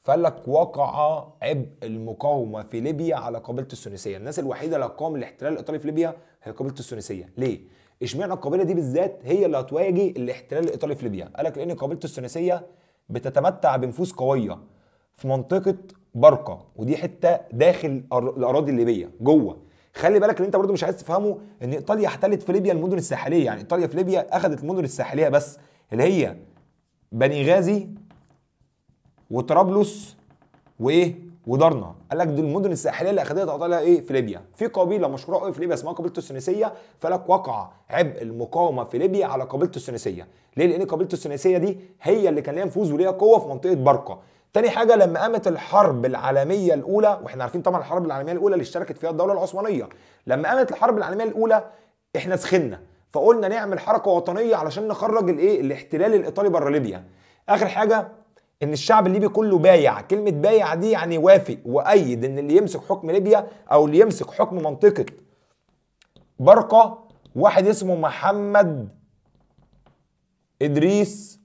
فقال لك وقع عبء المقاومه في ليبيا على قبيله السنيسيه الناس الوحيده اللي قام الاحتلال الايطالي في ليبيا هي قبيله الثونسيه ليه اشمعنى القبيله دي بالذات هي اللي هتواجه الاحتلال الايطالي في ليبيا قال لك لان قبيله الثونسيه بتتمتع بنفوذ قويه في منطقه برقه ودي حته داخل الاراضي الليبيه جوه خلي بالك ان انت برضو مش عايز تفهمه ان ايطاليا احتلت في ليبيا المدن الساحليه يعني ايطاليا في ليبيا اخذت المدن الساحليه بس اللي هي بني غازي وطرابلس وايه ودارنا قال لك دي المدن الساحليه اللي اخذتها ايطاليا ايه في ليبيا في قبيله مشهوره قوي في ليبيا اسمها قبيله السنسيه فلك وقع عبء المقاومه في ليبيا على قبيله السنسيه ليه لان قبيله السنسيه دي هي اللي كان ليها نفوذ وليها قوه في منطقه برقه تاني حاجة لما قامت الحرب العالمية الأولى واحنا عارفين طبعا الحرب العالمية الأولى اللي اشتركت فيها الدولة العثمانية لما قامت الحرب العالمية الأولى احنا سخنا فقلنا نعمل حركة وطنية علشان نخرج الايه الاحتلال الإيطالي بره ليبيا آخر حاجة ان الشعب الليبي كله بايع كلمه بايع دي يعني وافق وايد ان اللي يمسك حكم ليبيا او اللي يمسك حكم منطقه برقه واحد اسمه محمد ادريس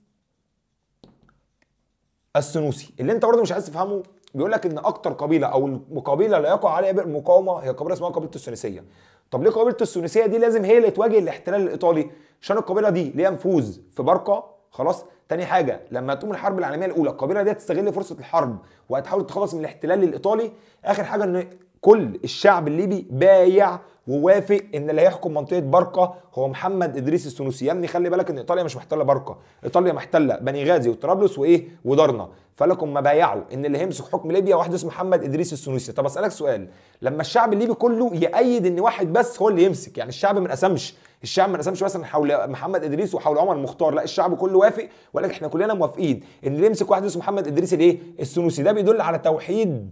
السنوسي اللي انت برضه مش عايز تفهمه بيقول لك ان اكتر قبيله او القبيله لا يقع عليها المقاومه هي قبيله اسمها قبيله السنوسية طب ليه قبيله السنوسية دي لازم هي اللي تواجه الاحتلال الايطالي عشان القبيله دي ليها نفوذ في برقه خلاص تاني حاجه لما تقوم الحرب العالميه الاولى القبيله دي هتستغل فرصه الحرب وهتحاول تتخلص من الاحتلال الايطالي اخر حاجه ان كل الشعب الليبي بايع ووافق ان اللي هيحكم منطقه برقه هو محمد ادريس السنوسي يا ابني خلي بالك ان ايطاليا مش محتله برقه ايطاليا محتله بني غازي وطرابلس وايه ودارنا فلكم ما بايعوا ان اللي هيمسك حكم ليبيا واحد اسمه محمد ادريس السنوسي طب اسالك سؤال لما الشعب الليبي كله يأيد ان واحد بس هو اللي يمسك يعني الشعب ما انقسمش الشعب ما انقسمش مثلا حول محمد ادريس وحول عمر المختار لا الشعب كله وافق ولكن احنا كلنا موافقين ان اللي يمسك واحد اسمه محمد ادريس الايه السنوسي ده بيدل على توحيد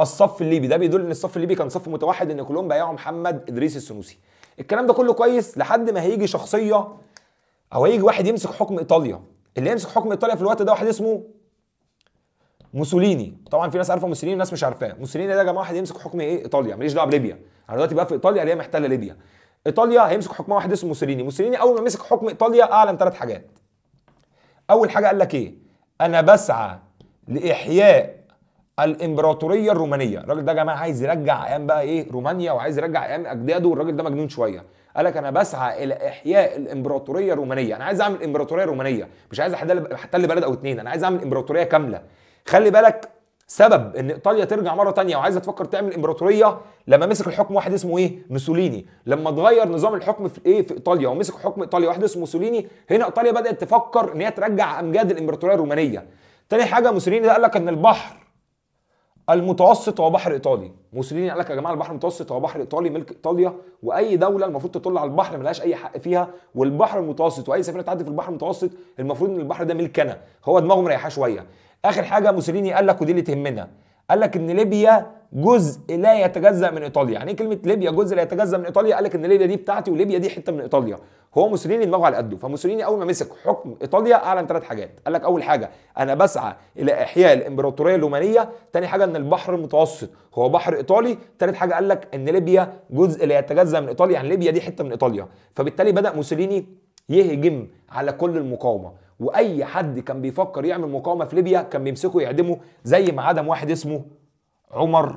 الصف الليبي ده بيدل ان الصف الليبي كان صف متوحد ان كلهم بايعوا محمد ادريس السنوسي الكلام ده كله كويس لحد ما هيجي شخصيه او هيجي واحد يمسك حكم ايطاليا اللي يمسك حكم ايطاليا في الوقت ده واحد اسمه موسوليني طبعا في ناس عارفه موسوليني وناس مش عارفاه موسوليني ده يا جماعه واحد يمسك حكم ايه ايطاليا ماليش دعوه بليبيا انا دلوقتي بقى في ايطاليا اللي هي محتله ليبيا ايطاليا هيمسك حكمها واحد اسمه موسوليني موسوليني اول ما مسك حكم ايطاليا اعلن ثلاث حاجات اول حاجه قال لك ايه انا بسعى لاحياء الامبراطوريه الرومانيه الراجل ده يا جماعه عايز يرجع ايام بقى ايه رومانيا وعايز يرجع ايام اجداده والراجل ده مجنون شويه قال لك انا بسعى الى احياء الامبراطوريه الرومانيه انا عايز اعمل امبراطوريه رومانيه مش عايز احتل بلد او اتنين انا عايز اعمل امبراطوريه كامله خلي بالك سبب ان ايطاليا ترجع مره تانية وعايزه تفكر تعمل امبراطوريه لما مسك الحكم واحد اسمه ايه موسوليني لما اتغير نظام الحكم في ايه في ايطاليا ومسك حكم ايطاليا واحد اسمه موسوليني هنا ايطاليا بدات تفكر ان هي ترجع امجاد الامبراطوريه الرومانيه تاني حاجه موسوليني ده قال لك ان البحر المتوسط هو بحر ايطالي موسوليني قال لك يا جماعه البحر المتوسط هو بحر ايطالي ملك ايطاليا واي دوله المفروض تطل على البحر ملهاش اي حق فيها والبحر المتوسط واي سفينه تعدي في البحر المتوسط المفروض ان البحر ده ملك انا هو دماغه مريحه شويه اخر حاجه موسوليني قال لك ودي اللي تهمنا قال لك ان ليبيا جزء لا يتجزا من ايطاليا يعني ايه كلمه ليبيا جزء لا يتجزا من ايطاليا قال لك ان ليبيا دي بتاعتي وليبيا دي حته من ايطاليا هو موسوليني دماغه على قده فموسوليني اول ما مسك حكم ايطاليا اعلن ثلاث حاجات قال لك اول حاجه انا بسعى الى احياء الامبراطوريه الرومانيه ثاني حاجه ان البحر المتوسط هو بحر ايطالي ثالث حاجه قال لك ان ليبيا جزء لا يتجزا من ايطاليا يعني ليبيا دي حته من ايطاليا فبالتالي بدا موسوليني يهجم على كل المقاومه واي حد كان بيفكر يعمل مقاومه في ليبيا كان بيمسكه يعدمه زي ما عدم واحد اسمه عمر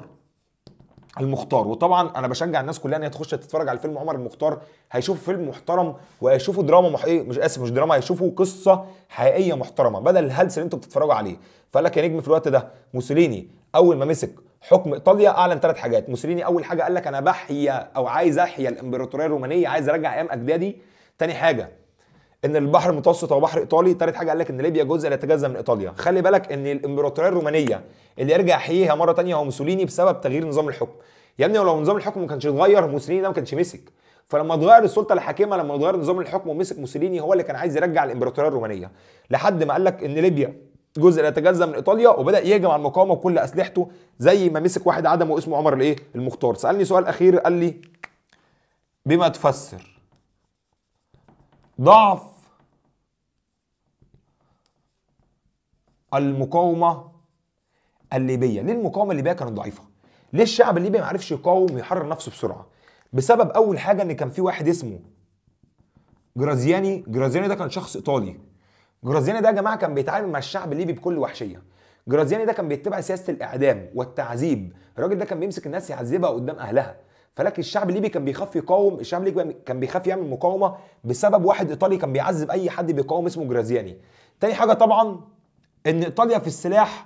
المختار وطبعا انا بشجع الناس كلها ان هي تخش تتفرج على فيلم عمر المختار هيشوفوا فيلم محترم وهيشوفوا دراما مح... ايه مش اسف مش دراما هيشوفوا قصه حقيقيه محترمه بدل الهلس اللي انتوا بتتفرجوا عليه فقال لك يا نجم في الوقت ده موسوليني اول ما مسك حكم ايطاليا اعلن ثلاث حاجات موسوليني اول حاجه قال لك انا بحيا او عايز احيا الامبراطوريه الرومانيه عايز ارجع ايام اجدادي تاني حاجه ان البحر المتوسط هو بحر ايطالي ثالث حاجه قال لك ان ليبيا جزء لا يتجزا من ايطاليا خلي بالك ان الامبراطوريه الرومانيه اللي يرجع حيها مره ثانيه هو موسوليني بسبب تغيير نظام الحكم يا ابني لو نظام الحكم ما كانش اتغير موسوليني ده ما كانش مسك فلما اتغير السلطه الحاكمه لما اتغير نظام الحكم ومسك موسوليني هو اللي كان عايز يرجع الامبراطوريه الرومانيه لحد ما قال لك ان ليبيا جزء لا يتجزا من ايطاليا وبدا يهجم على المقاومه بكل اسلحته زي ما مسك واحد عدمه اسمه عمر الايه المختار سالني سؤال اخير قال لي بما تفسر ضعف المقاومه الليبيه ليه المقاومه الليبيه كانت ضعيفه ليه الشعب الليبي ما عرفش يقاوم ويحرر نفسه بسرعه بسبب اول حاجه ان كان في واحد اسمه جرازياني جرازياني ده كان شخص ايطالي جرازياني ده يا جماعه كان بيتعامل مع الشعب الليبي بكل وحشيه جرازياني ده كان بيتبع سياسه الاعدام والتعذيب الراجل ده كان بيمسك الناس يعذبها قدام اهلها فلكن الشعب الليبي كان بيخاف يقاوم الشعب الليبي كان بيخاف يعمل مقاومه بسبب واحد ايطالي كان بيعذب اي حد بيقاوم اسمه جرازياني تاني حاجه طبعا ان ايطاليا في السلاح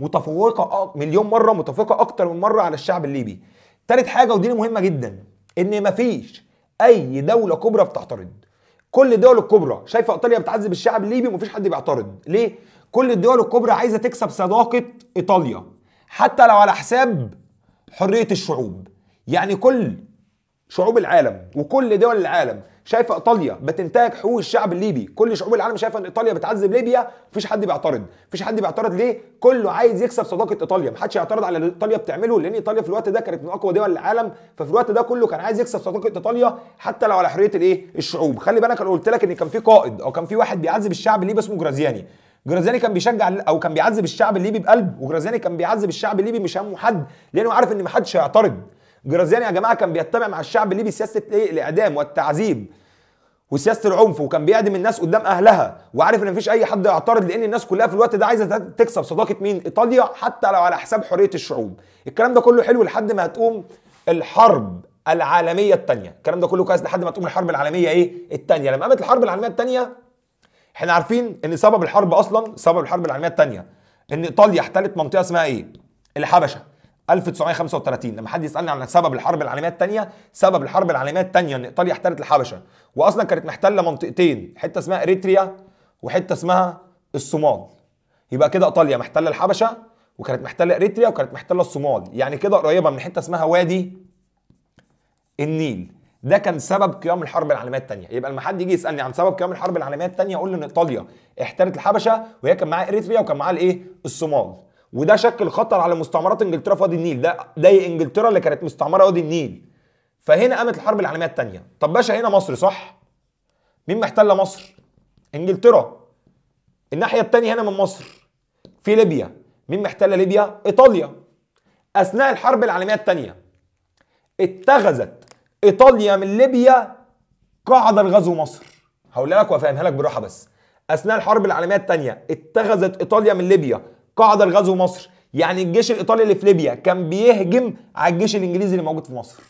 متفوقه مليون مره متفوقه اكتر من مره على الشعب الليبي تالت حاجه ودي مهمه جدا ان مفيش اي دوله كبرى بتعترض كل الدول الكبرى شايفه ايطاليا بتعذب الشعب الليبي ومفيش حد بيعترض ليه كل الدول الكبرى عايزه تكسب صداقه ايطاليا حتى لو على حساب حريه الشعوب يعني كل شعوب العالم وكل دول العالم شايفه ايطاليا بتنتهك حقوق الشعب الليبي كل شعوب العالم شايفه ان ايطاليا بتعذب ليبيا مفيش حد بيعترض مفيش حد بيعترض ليه كله عايز يكسب صداقه ايطاليا محدش يعترض على اللي ايطاليا بتعمله لان ايطاليا في الوقت ده كانت من اقوى دول العالم ففي الوقت ده كله كان عايز يكسب صداقه ايطاليا حتى لو على حريه الايه الشعوب خلي بالك انا قلت لك ان كان في قائد او كان في واحد بيعذب الشعب الليبي اسمه جرازياني جرازياني كان بيشجع او كان بيعذب الشعب الليبي بقلب وجرازياني كان بيعذب الشعب الليبي مش همه حد لانه عارف ان محدش هيعترض جرازيان يا جماعه كان بيتبع مع الشعب الليبي سياسه ايه الاعدام والتعذيب وسياسه العنف وكان بيعدم الناس قدام اهلها وعارف ان مفيش اي حد يعترض لان الناس كلها في الوقت ده عايزه تكسب صداقه مين ايطاليا حتى لو على حساب حريه الشعوب الكلام ده كله حلو لحد ما هتقوم الحرب العالميه الثانيه الكلام ده كله كويس لحد ما تقوم الحرب العالميه ايه الثانيه لما قامت الحرب العالميه الثانيه احنا عارفين ان سبب الحرب اصلا سبب الحرب العالميه الثانيه ان ايطاليا احتلت منطقه اسمها ايه الحبشه 1935 لما حد يسالني عن سبب الحرب العالميه الثانيه سبب الحرب العالميه الثانيه ان ايطاليا احتلت الحبشه واصلا كانت محتله منطقتين حته اسمها اريتريا وحته اسمها الصومال يبقى كده ايطاليا محتله الحبشه وكانت محتله اريتريا وكانت محتله الصومال يعني كده قريبه من حته اسمها وادي النيل ده كان سبب قيام الحرب العالميه الثانيه يبقى لما حد يجي يسالني عن سبب قيام الحرب العالميه الثانيه اقول له ان ايطاليا احتلت الحبشه وهي كان معاها اريتريا وكان معاها الايه الصومال وده شكل خطر على مستعمرات انجلترا في وادي النيل ده ده انجلترا اللي كانت مستعمره وادي النيل فهنا قامت الحرب العالميه الثانيه طب باشا هنا مصر صح مين محتله مصر انجلترا الناحيه الثانيه هنا من مصر في ليبيا مين محتله ليبيا ايطاليا اثناء الحرب العالميه الثانيه اتخذت ايطاليا من ليبيا قاعده لغزو مصر هقول لك وافهمها لك بالراحه بس اثناء الحرب العالميه الثانيه اتخذت ايطاليا من ليبيا قاعد لغزو مصر يعني الجيش الايطالي اللي في ليبيا كان بيهجم على الجيش الانجليزي اللي موجود في مصر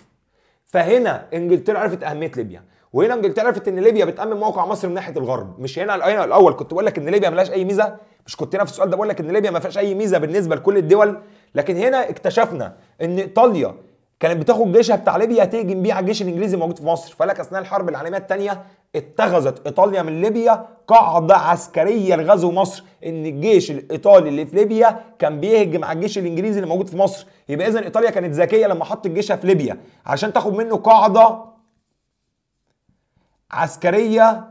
فهنا انجلترا عرفت اهميه ليبيا وهنا انجلترا عرفت ان ليبيا بتامن موقع مصر من ناحيه الغرب مش هنا هنا الاول كنت بقول لك ان ليبيا ملهاش اي ميزه مش كنت هنا في السؤال ده بقول لك ان ليبيا ما فيهاش اي ميزه بالنسبه لكل الدول لكن هنا اكتشفنا ان ايطاليا كانت بتاخد جيشها بتاع ليبيا تهجم بيه على الجيش الانجليزي موجود في مصر فلك اثناء الحرب العالميه الثانيه اتخذت ايطاليا من ليبيا قاعده عسكريه لغزو مصر ان الجيش الايطالي اللي في ليبيا كان بيهجم على الجيش الانجليزي اللي موجود في مصر يبقى اذا ايطاليا كانت ذكيه لما حطت جيشها في ليبيا عشان تاخد منه قاعده عسكريه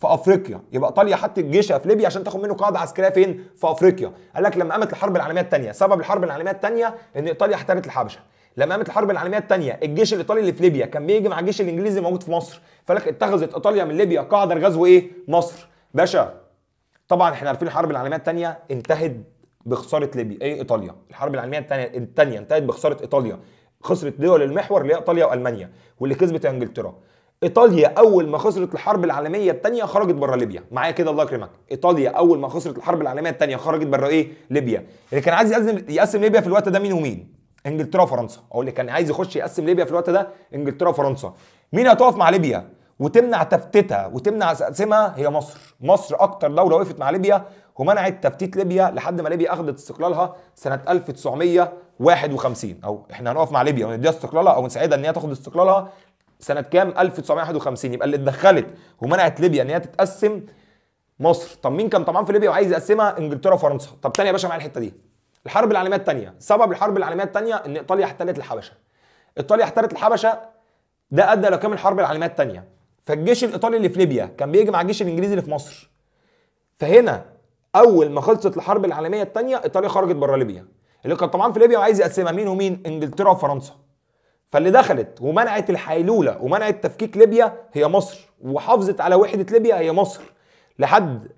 في افريقيا يبقى ايطاليا حطت جيشها في ليبيا عشان تاخد منه قاعده عسكريه فين في افريقيا قال لك لما قامت الحرب العالميه الثانيه سبب الحرب العالميه الثانيه ان ايطاليا احتلت الحبشه لما قامت الحرب العالميه الثانيه الجيش الايطالي اللي في ليبيا كان بيجي مع الجيش الانجليزي موجود في مصر فلك اتخذت ايطاليا من ليبيا قاعده لغزو ايه مصر باشا طبعا احنا عارفين الحرب العالميه الثانيه انتهت بخساره ليبيا ايه ايطاليا الحرب العالميه الثانيه انتهت بخساره ايطاليا خسرت دول المحور اللي هي ايطاليا والمانيا واللي كسبت انجلترا ايطاليا اول ما خسرت الحرب العالميه الثانيه خرجت بره ليبيا معايا كده الله يكرمك ايطاليا اول ما خسرت الحرب العالميه الثانيه خرجت بره ايه ليبيا اللي كان عايز يقسم يقسم ليبيا في الوقت ده مين ومين انجلترا وفرنسا او اللي كان عايز يخش يقسم ليبيا في الوقت ده انجلترا وفرنسا مين هتقف مع ليبيا وتمنع تفتتها وتمنع تقسيمها هي مصر مصر اكتر دوله وقفت مع ليبيا ومنعت تفتيت ليبيا لحد ما ليبيا اخذت استقلالها سنه 1951 او احنا هنقف مع ليبيا ونديها استقلالها او نساعدها ان هي تاخد استقلالها سنه كام 1951 يبقى اللي اتدخلت ومنعت ليبيا ان هي تتقسم مصر طب مين كان طمعان في ليبيا وعايز يقسمها انجلترا وفرنسا طب تاني يا باشا معايا الحته دي الحرب العالميه الثانيه سبب الحرب العالميه الثانيه ان ايطاليا احتلت الحبشه ايطاليا احتلت الحبشه ده ادى لكام الحرب العالميه الثانيه فالجيش الايطالي اللي في ليبيا كان بيجي مع الجيش الانجليزي اللي في مصر فهنا اول ما خلصت الحرب العالميه الثانيه ايطاليا خرجت بره ليبيا اللي كان طمعان في ليبيا وعايز يقسمها مين ومين انجلترا وفرنسا فاللي دخلت ومنعت الحيلولة ومنعت تفكيك ليبيا هي مصر وحافظت على وحدة ليبيا هي مصر لحد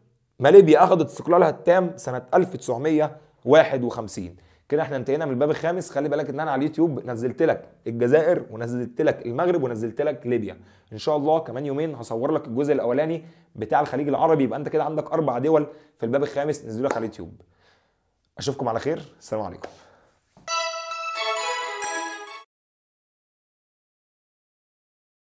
ما ليبيا أخذت استقلالها التام سنة 1951 كده احنا انتهينا من الباب الخامس خلي بالك ان انا على اليوتيوب نزلت لك الجزائر ونزلت لك المغرب ونزلت لك ليبيا ان شاء الله كمان يومين هصور لك الجزء الاولاني بتاع الخليج العربي يبقى انت كده عندك اربع دول في الباب الخامس نزلوا لك على اليوتيوب اشوفكم على خير السلام عليكم